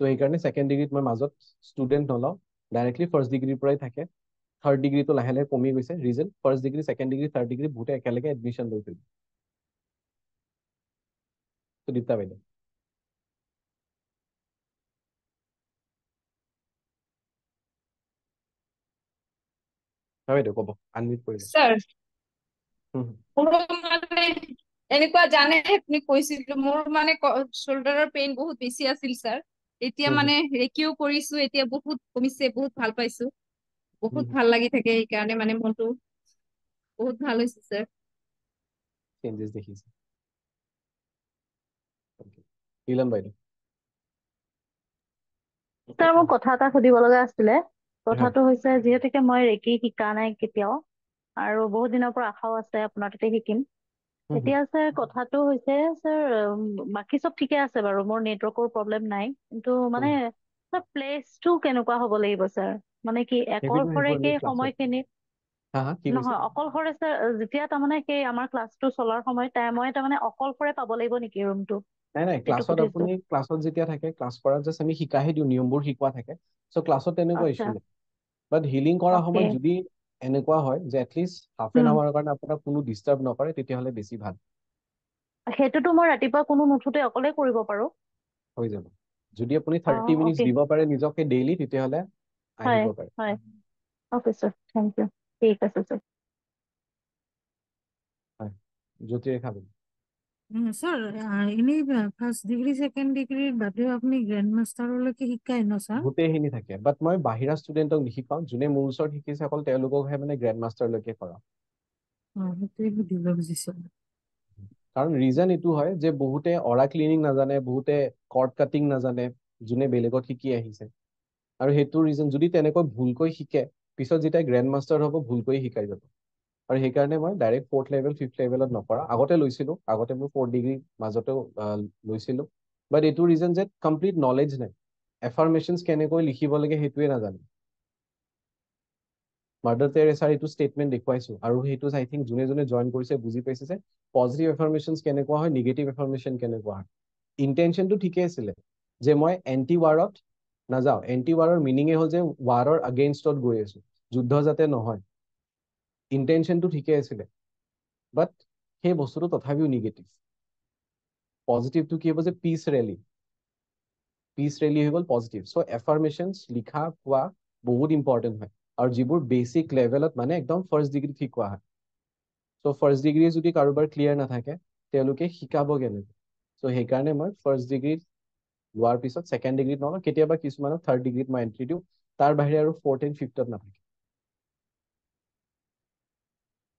ত' সেইকাৰণে ছেকেণ্ড ডিগ্ৰীত মই মাজত ষ্টুডেণ্ট নলওঁ ডাইৰেক্টলি ফাৰ্ষ্ট ডিগ্ৰীৰ পৰাই থাকে থাৰ্ড ডিগ্ৰীটো লাহে লাহে কমি গৈছে reason first degree second degree third degree বহুতে একেলগে এডমিশ্যন লৈ ফুৰিব সুদীপ্তা বাইদেউ এনেকুৱা জানে আপুনি কৈছিলো মোৰ মানে শ্বল্ডাৰৰ পেইন বহুত বেছি আছিল ছাৰ এতিয়া মানে ৰেকিও কৰিছো এতিয়া বহুত কমিছে বহুত ভাল পাইছো বহুত ভাল লাগি থাকে সেইকাৰণে মানে মনটো বহুত ভাল হৈছে স্যার চেঞ্জেস দেখিছো কথা এটা সুধিব লগা আছিলে কথাটো হৈছে যিহেতুকে মই ৰেকি শিকা নাই কেতিয়াও আৰু বহুত দিনৰ পৰা আশাও আছে আপোনাৰ তাতে শিকিম এতিয়া ছাৰ কথাটো হৈছে ছাৰ বাকী চব ঠিকে আছে বাৰু মোৰ নেটৱৰ্কৰ প্ৰব্লেম নাই কিন্তু মানে ছাৰ প্লেচটো কেনেকুৱা হ'ব লাগিব ছাৰ মানে কি একলশৰেকে সময়খিনিত নহয় অকলশৰে ছাৰ যেতিয়া তাৰমানে সেই আমাৰ ক্লাছটো চলাৰ সময়ত তাই মই তাৰমানে অকলশৰে পাব লাগিব নেকি ৰুমটো নাই নাই এইটো ক্লাছত সুধিছোঁ আপুনি ক্লাছত যেতিয়া থাকে ক্লাছ কৰাৰ জাষ্ট আমি শিকাহে দিওঁ নিয়মবোৰ শিকোৱা থাকে চ' ক্লাছত তেনেকুৱা আচ্ছা ইছ্যু নাই বাট হিলিং কৰাৰ অ'কে সময়ত যদি এনেকুৱা হয় যে এটলিষ্ট হাফ এন আৱাৰৰ কাৰণে আপোনাৰ কোনো ডিষ্টাৰ্ব নকৰে তেতিয়াহ'লে বেছি ভাল সেইটোতো মই ৰাতিপুৱা কোনো নুঠোতে অকলে কৰিব পাৰোঁ হৈ যাব যদি আপুনি থাৰ্টি মিনিট দিব পাৰে নিজকে ডেইলি তেতিয়াহ'লে জ্যোতিৰেখা বুলি কাৰণ ৰিজন এইটো হয় যে বহুতে অৰা ক্লিনিং নাজানে বহুতে কৰ্ট কাটিং নাজানে যোনে বেলেগত শিকি আহিছে আৰু সেইটো ৰিজন যদি তেনেকৈ ভুলকৈ শিকে পিছত যেতিয়া গ্ৰেণ্ড মাষ্টাৰ হ'ব ভুলকৈ শিকাই যাব আৰু সেইকাৰণে মই ডাইৰেক্ট ফৰ্থ লেভেল ফিফ্থ লেভেলত নকৰা আগতে লৈছিলোঁ আগতে মই ফ'ৰ্থ ডিগ্ৰী মাজতেও লৈছিলোঁ বাট এইটো ৰিজন যে কমপ্লিট নলেজ নাই এফাৰ্মেশ্যনছ কেনেকৈ লিখিব লাগে সেইটোৱে নাজানো মাৰ্ডাৰ টেৰেছাৰ এইটো ষ্টেটমেণ্ট দেখুৱাইছোঁ আৰু সেইটো আই থিংক যোনে যোনে জইন কৰিছে বুজি পাইছে যে পজিটিভ এফাৰ্মেশ্যনছ কেনেকুৱা হয় নিগেটিভ এফাৰ্মেশ্যন কেনেকুৱা হয় ইণ্টেনশ্যনটো ঠিকেই আছিলে যে মই এণ্টি ৱাৰত নাযাওঁ এণ্টি ৱাৰৰ মিনিঙে হ'ল যে ৱাৰৰ আগেইনষ্টত গৈ আছোঁ যুদ্ধ যাতে নহয় ইণ্টেনশ্যনটো ঠিকে আছিলে বাট সেই বস্তুটো তথাপিও নিগেটিভ পজিটিভটো কি হ'ব যে পিচ ৰেলী পিচ ৰেলী হৈ গ'ল পজিটিভ চ' এফাৰ্মেশ্যনছ লিখা কোৱা বহুত ইম্পৰ্টেণ্ট হয় আৰু যিবোৰ বেচিক লেভেলত মানে একদম ফাৰ্ষ্ট ডিগ্ৰীত শিকোৱা হয় চ' ফাৰ্ষ্ট ডিগ্ৰী যদি কাৰোবাৰ ক্লিয়াৰ নাথাকে তেওঁলোকে শিকাব কেনেকৈ চ' সেইকাৰণে মই ফাৰ্ষ্ট ডিগ্ৰীত লোৱাৰ পিছত ছেকেণ্ড ডিগ্ৰীত নলওঁ কেতিয়াবা কিছুমানক থাৰ্ড ডিগ্ৰীত মই এণ্ট্ৰি দিওঁ তাৰ বাহিৰে আৰু ফ'ৰ্থ এণ্ড ফিফ্থত নাথাকে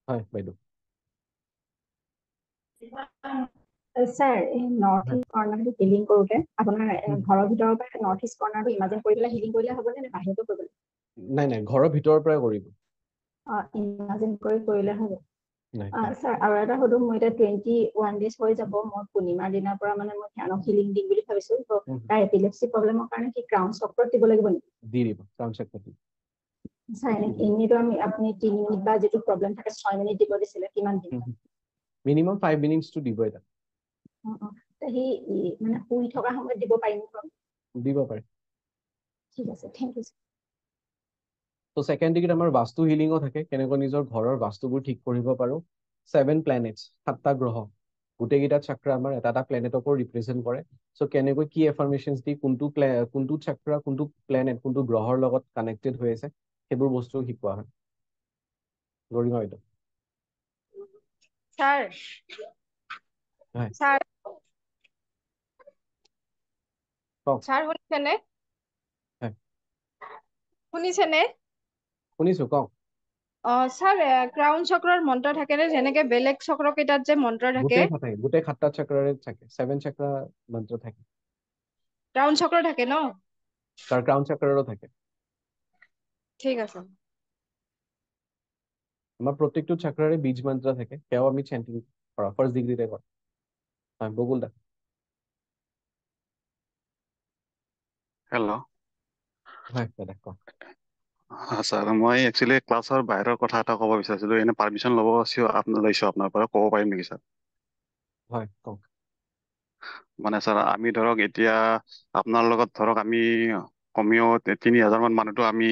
হয় বাইদেউ ছাৰ এই নৰ্থ ইষ্ট কৰ্ণাৰটো হিলিং কৰোঁতে আপোনাৰ ঘৰৰ ভিতৰৰ পৰা নৰ্থ ইষ্ট কৰ্ণাৰটো ইমাজিন কৰি পেলাই হিলিং কৰিলে হ'বনে নে বাহিৰতো কৰিব লাগিব নাই নাই ঘৰৰ ভিতৰৰ পৰা কৰিব ইমাজিন কৰি কৰিলে হ'ব ছাৰ আৰু এটা সুধো মই এতিয়া টুৱেণ্টি ওৱান ডেজ হৈ যাব মই পূৰ্ণিমাৰ দিনাৰ পৰা মানে মই ধ্যানক হিলিং দিম বুলি ভাবিছো তাৰ এপিলেপচি প্ৰব্লেমৰ কাৰণে কি ক্ৰাউন চক্ৰত দিব লাগিব নেকি দি দিব ক্ৰাউন চক্ৰত দিব বাস্তু হিলিঙো থাকে কেনেকৈ নিজৰ ঘৰৰ বাস্তুবোৰ ঠিক কৰিব পাৰো ছেভেন প্লেনেটছ সাতটা গ্ৰহ গোটেইকেইটা চক্ৰ আমাৰ এটা এটা প্লেনেটকো ৰিপ্ৰেজেণ্ট কৰে চ' কেনেকৈ কি এফাৰ্মেশ্যনছ দি কোনটো কোনটো চক্ৰ কোনটো প্লেনেট কোনটো গ্ৰহৰ লগত কানেক্টেড হৈ আছে সেইবোৰ বস্তু শিকোৱা হয় গৰিম বাইদেউ থাকে ঠিক আছে আমাৰ প্ৰত্যেকটো চক্ৰৰে বীজ মন্ত্ৰ থাকে তেওঁ আমি চেণ্টিং কৰা ফাৰ্ষ্ট ডিগ্ৰীতে কৰা হয় মই একচুৱেলি ক্লাছৰ বাহিৰৰ কথা এটা ক'ব বিচাৰিছিলোঁ পাৰ্মিশ্যন ল'ব আছো আপোনাৰ পৰা ক'ব পাৰিম নেকি ছাৰ হয় কওক মানে ছাৰ আমি ধৰক এতিয়া আপোনাৰ লগত ধৰক আমি কমেও তিনি হাজাৰ মান মানুহটো আমি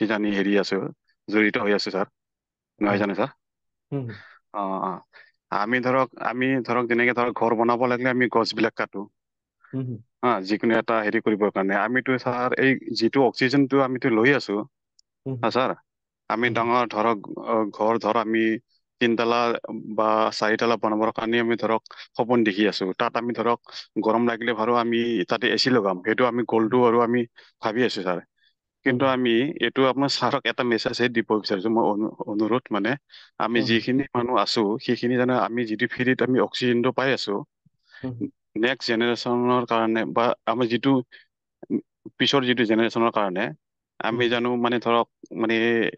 কিজানি হেৰি আছো জড়িত হৈ আছো ছাৰ নহয় জানে ছাৰ অ আমি ধৰক আমি ধৰক যেনেকে ধৰক ঘৰ বনাব লাগিলে আমি গছ বিলাক কাটো হা যিকোনো এটা হেৰি কৰিবৰ কাৰণে আমিতো ছাৰ এই যিটো অক্সিজেনটো আমিতো লৈ আছো হা ছাৰ আমি ডাঙৰ ধৰক ঘৰ ধৰ আমি তিনিতলা বা চাৰিতলা বনাবৰ কাৰণে আমি ধৰক সপোন দেখি আছো তাত আমি ধৰক গৰম লাগিলে বাৰু আমি তাতে এ চি লগাম সেইটো আমি গ'লটো আৰু আমি ভাবি আছো ছাৰ কিন্তু আমি এইটো আপোনাৰ ছাৰক এটা মেছেজহে দিব বিচাৰিছো মই অনুৰোধ মানে আমি যিখিনি মানুহ আছো সেইখিনি জানে আমি যিটো ফ্ৰীত আমি অক্সিজেনটো পাই আছো নেক্সট জেনেৰেশ্যনৰ কাৰণে বা আমাৰ যিটো পিছৰ যিটো জেনেৰেশ্যনৰ কাৰণে আমি জানো মানে ধৰক মানে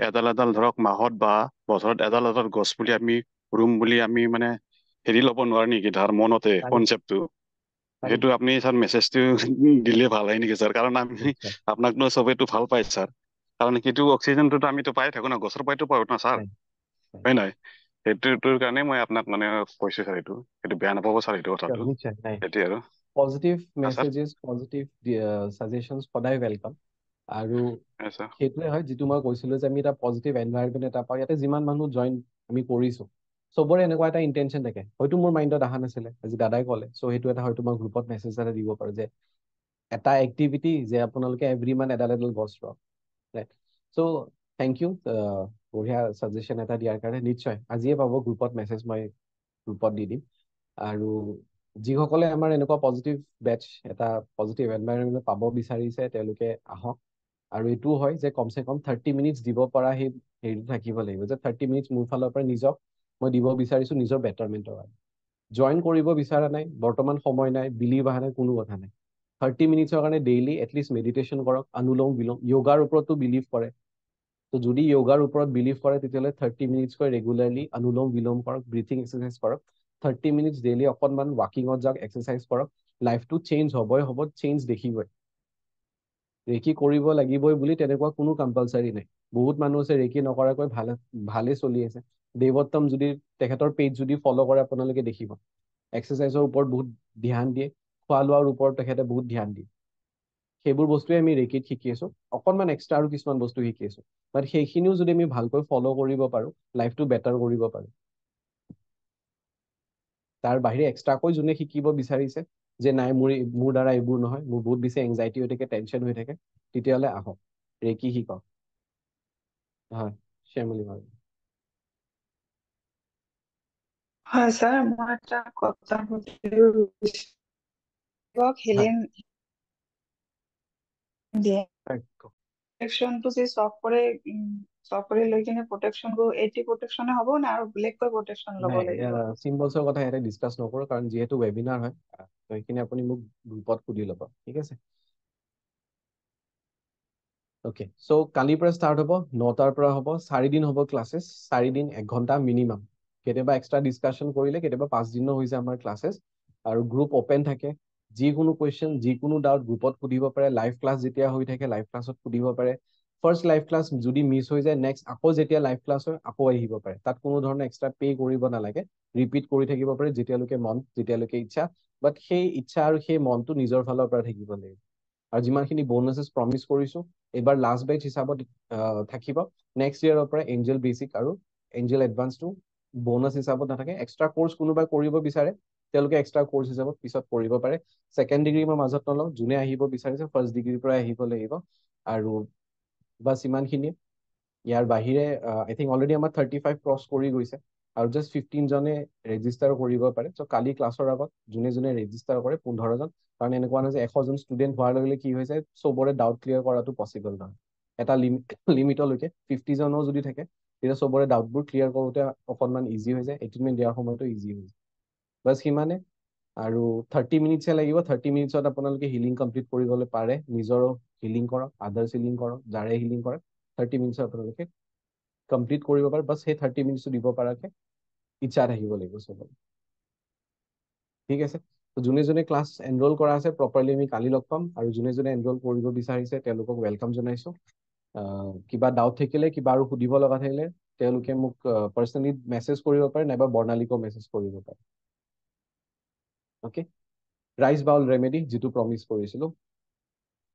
এডাল এডাল ধৰক মাহত বা বছৰত এডাল এডাল গছ পুলি আমি ৰুম বুলি আমি মানে হেৰি ল'ব নোৱাৰো নেকি তাৰ মনতে কনচেপ্টটো সেইটো আপুনি ছাৰ মেছেজটো দিলে ভাল হয় নেকি ছাৰ কাৰণ আমি আপোনাকনো চবেইটো ভাল পাই ছাৰ কাৰণ সেইটো অক্সিজেনটোতো আমিতো পাই থাকো ন গছৰ পাইতো পাওঁ ন ছাৰ হয় নহয় সেইটোটোৰ কাৰণে মই আপোনাক মানে কৈছো ছাৰ এইটো সেইটো বেয়া নাপাব ছাৰ এইটো কথাটো সেইটোৱে আৰু আৰু সেইটোৱে হয় যিটো মই কৈছিলো যে আমি এটা পজিটিভ এনভাইৰমেণ্ট এটা পাওঁ ইয়াতে যিমান মানুহ জইন আমি কৰিছো চবৰে এনেকুৱা এটা ইণ্টেনশ্যন থাকে হয়তো মোৰ মাইণ্ডত অহা নাছিলে আজি দাদাই ক'লে চ' সেইটো এটা হয়তো মই গ্ৰুপত মেছেজ এটা দিব পাৰোঁ যে এটা এক্টিভিটি যে আপোনালোকে এভৰি মান এডাল এডাল গছ ৰ চ' থেংক ইউ বঢ়িয়া চাজেশ্যন এটা দিয়াৰ কাৰণে নিশ্চয় আজিয়ে পাব গ্ৰুপত মেছেজ মই গ্ৰুপত দি দিম আৰু যিসকলে আমাৰ এনেকুৱা পজিটিভ বেটছ এটা পজিটিভ এনভাইৰমেণ্ট পাব বিচাৰিছে তেওঁলোকে আহক আৰু এইটো হয় যে কমচে কম থাৰ্টি মিনিটছ দিব পৰা সেই হেৰিটো থাকিব লাগিব যে থাৰ্টি মিনিটছ মোৰ ফালৰ পৰা নিজক মই দিব বিচাৰিছো নিজৰ বেটাৰমেণ্টৰ কাৰণে জইন কৰিব বিচৰা নাই বৰ্তমান সময় নাই বিলিভ অহা নাই কোনো কথা নাই থাৰ্টি মিনিটছৰ কাৰণে ডেইলি এটলিষ্ট মেডিটেশ্যন কৰক আনুলম বিলম য়োগাৰ ওপৰতো বিলিভ কৰে ত' যদি য়োগাৰ ওপৰত বিলিভ কৰে তেতিয়াহ'লে থাৰ্টি মিনিটছকৈ ৰেগুলাৰলি আনুলম বিলম কৰক ব্ৰিথিং এক্সাৰচাইজ কৰক থাৰ্টি মিনিটছ ডেইলি অকণমান ৱাকিঙত যাওক এক্সাৰচাইজ কৰক লাইফটো চেঞ্জ হ'বই হ'ব চেঞ্জ দেখিবই ৰেকি কৰিব লাগিবই বুলি তেনেকুৱা কোনো কম্পালচাৰী নাই বহুত মানুহ আছে ৰেকি নকৰাকৈ ভালে ভালেই চলি আছে দেৱত্তম যদি তেখেতৰ পেজ যদি ফ'ল' কৰে আপোনালোকে দেখিব এক্সাৰচাইজৰ ওপৰত বহুত ধ্যান দিয়ে খোৱা লোৱাৰ ওপৰত তেখেতে বহুত ধ্যান দিয়ে সেইবোৰ বস্তুৱে আমি ৰেকিত শিকি আছো অকণমান এক্সট্ৰা আৰু কিছুমান বস্তু শিকি আছো বাট সেইখিনিও যদি আমি ভালকৈ ফ'ল' কৰিব পাৰোঁ লাইফটো বেটাৰ কৰিব পাৰোঁ তাৰ বাহিৰে এক্সট্ৰাকৈ যোনে শিকিব বিচাৰিছে যে নাই মোৰ মোৰ দ্বাৰা এইবোৰ নহয় মোৰ বহুত বেছি এংজাইটি হৈ থাকে টেনশ্যন হৈ থাকে তেতিয়াহ'লে আহক ৰেকি শিকক হয় সেইখিনি আপুনি মোক গ্ৰুপত সুধি ল'ব ঠিক আছে অ'কে চ' কালিৰ পৰা ষ্টাৰ্ট হ'ব নটাৰ পৰা হ'ব চাৰিদিন হ'ব ক্লাছেছ চাৰিদিন এঘণ্টা মিনিমাম কেতিয়াবা এক্সট্ৰা ডিছকাশ্যন কৰিলে কেতিয়াবা পাঁচদিনো হৈ আমাৰ ক্লাছেছ আৰু গ্ৰুপ অ'পেন থাকে যিকোনো কুৱেশ্যন যিকোনো ডাউট গ্ৰুপত সুধিব পাৰে লাইভ ক্লাছ যেতিয়া হৈ থাকে লাইভ ক্লাছত সুধিব পাৰে ফাৰ্ষ্ট লাইভ ক্লাছ যদি মিছ হৈ যায় নেক্সট আকৌ যেতিয়া লাইভ ক্লাছ হয় আকৌ আহিব পাৰে তাত কোনো ধৰণৰ এক্সট্ৰা পে' কৰিব নালাগে ৰিপিট কৰি থাকিব পাৰে যেতিয়ালৈকে মন যেতিয়ালৈকে ইচ্ছা বাট সেই ইচ্ছা আৰু সেই মনটো নিজৰ ফালৰ পৰা থাকিব লাগিব আৰু যিমানখিনি বনাচেছ প্ৰমিচ কৰিছো এইবাৰ লাষ্ট বেট হিচাপত থাকিব নেক্সট ইয়াৰৰ পৰা এঞ্জেল বেচিক আৰু এঞ্জেল এডভান্সটো বনাছ হিচাপত নাথাকে এক্সট্ৰা কৰ্চ কোনোবাই কৰিব বিচাৰে তেওঁলোকে এক্সট্ৰা কৰ্চ হিচাপত পিছত কৰিব পাৰে ছেকেণ্ড ডিগ্ৰী মই মাজত নলওঁ যোনে আহিব বিচাৰিছে ফাৰ্ষ্ট ডিগ্ৰীৰ পৰাই আহিব লাগিব আৰু বাছ ইমানখিনিয়ে ইয়াৰ বাহিৰে আই থিংক অলৰেডি আমাৰ থাৰ্টি ফাইভ ক্ৰছ কৰি গৈছে আৰু জাষ্ট ফিফটিনজনে ৰেজিষ্টাৰ কৰিব পাৰে চ' কালি ক্লাছৰ আগত যোনে যোনে ৰেজিষ্টাৰ কৰে পোন্ধৰজন কাৰণ এনেকুৱা নহয় যে এশজন ষ্টুডেণ্ট হোৱাৰ লগে লগে কি হৈছে চবৰে ডাউট ক্লিয়াৰ কৰাটো পচিবল নহয় এটা লিমিটলৈকে ফিফটিজনো যদি থাকে তেতিয়া চবৰে ডাউটবোৰ ক্লিয়াৰ কৰোঁতে অকণমান ইজি হৈ যায় এটিটমেণ্ট দিয়াৰ সময়তো ইজি হৈ যায় বাছ সিমানে আৰু থাৰ্টি মিনিটছহে লাগিব থাৰ্টি মিনিটত আপোনালোকে হিলিং কমপ্লিট কৰিবলৈ পাৰে নিজৰ হিলিং কৰক আদাৰ্ছ হিলিং কৰক যাৰে হিলিং কৰক থাৰ্টি মিনিটছ আপোনালোকে কমপ্লিট কৰিব পাৰে বাছ সেই থাৰ্টি মিনিটছটো দিব পৰাকে ইচ্ছা আহিব লাগিব চবলে ঠিক আছে যোনে যোনে ক্লাছ এনৰোল কৰা আছে প্ৰপাৰলি আমি কালি লগ পাম আৰু যোনে যোনে এনৰোল কৰিব বিচাৰিছে তেওঁলোকক ৱেলকাম জনাইছোঁ কিবা ডাউট থাকিলে কিবা আৰু সুধিব লগা থাকিলে তেওঁলোকে মোক পাৰ্চনেলি মেছেজ কৰিব পাৰে নাইবা বৰ্ণালীকো মেছেজ কৰিব পাৰে অ'কে ৰাইচ বাউল ৰেমেডি যিটো প্ৰমিছ কৰিছিলোঁ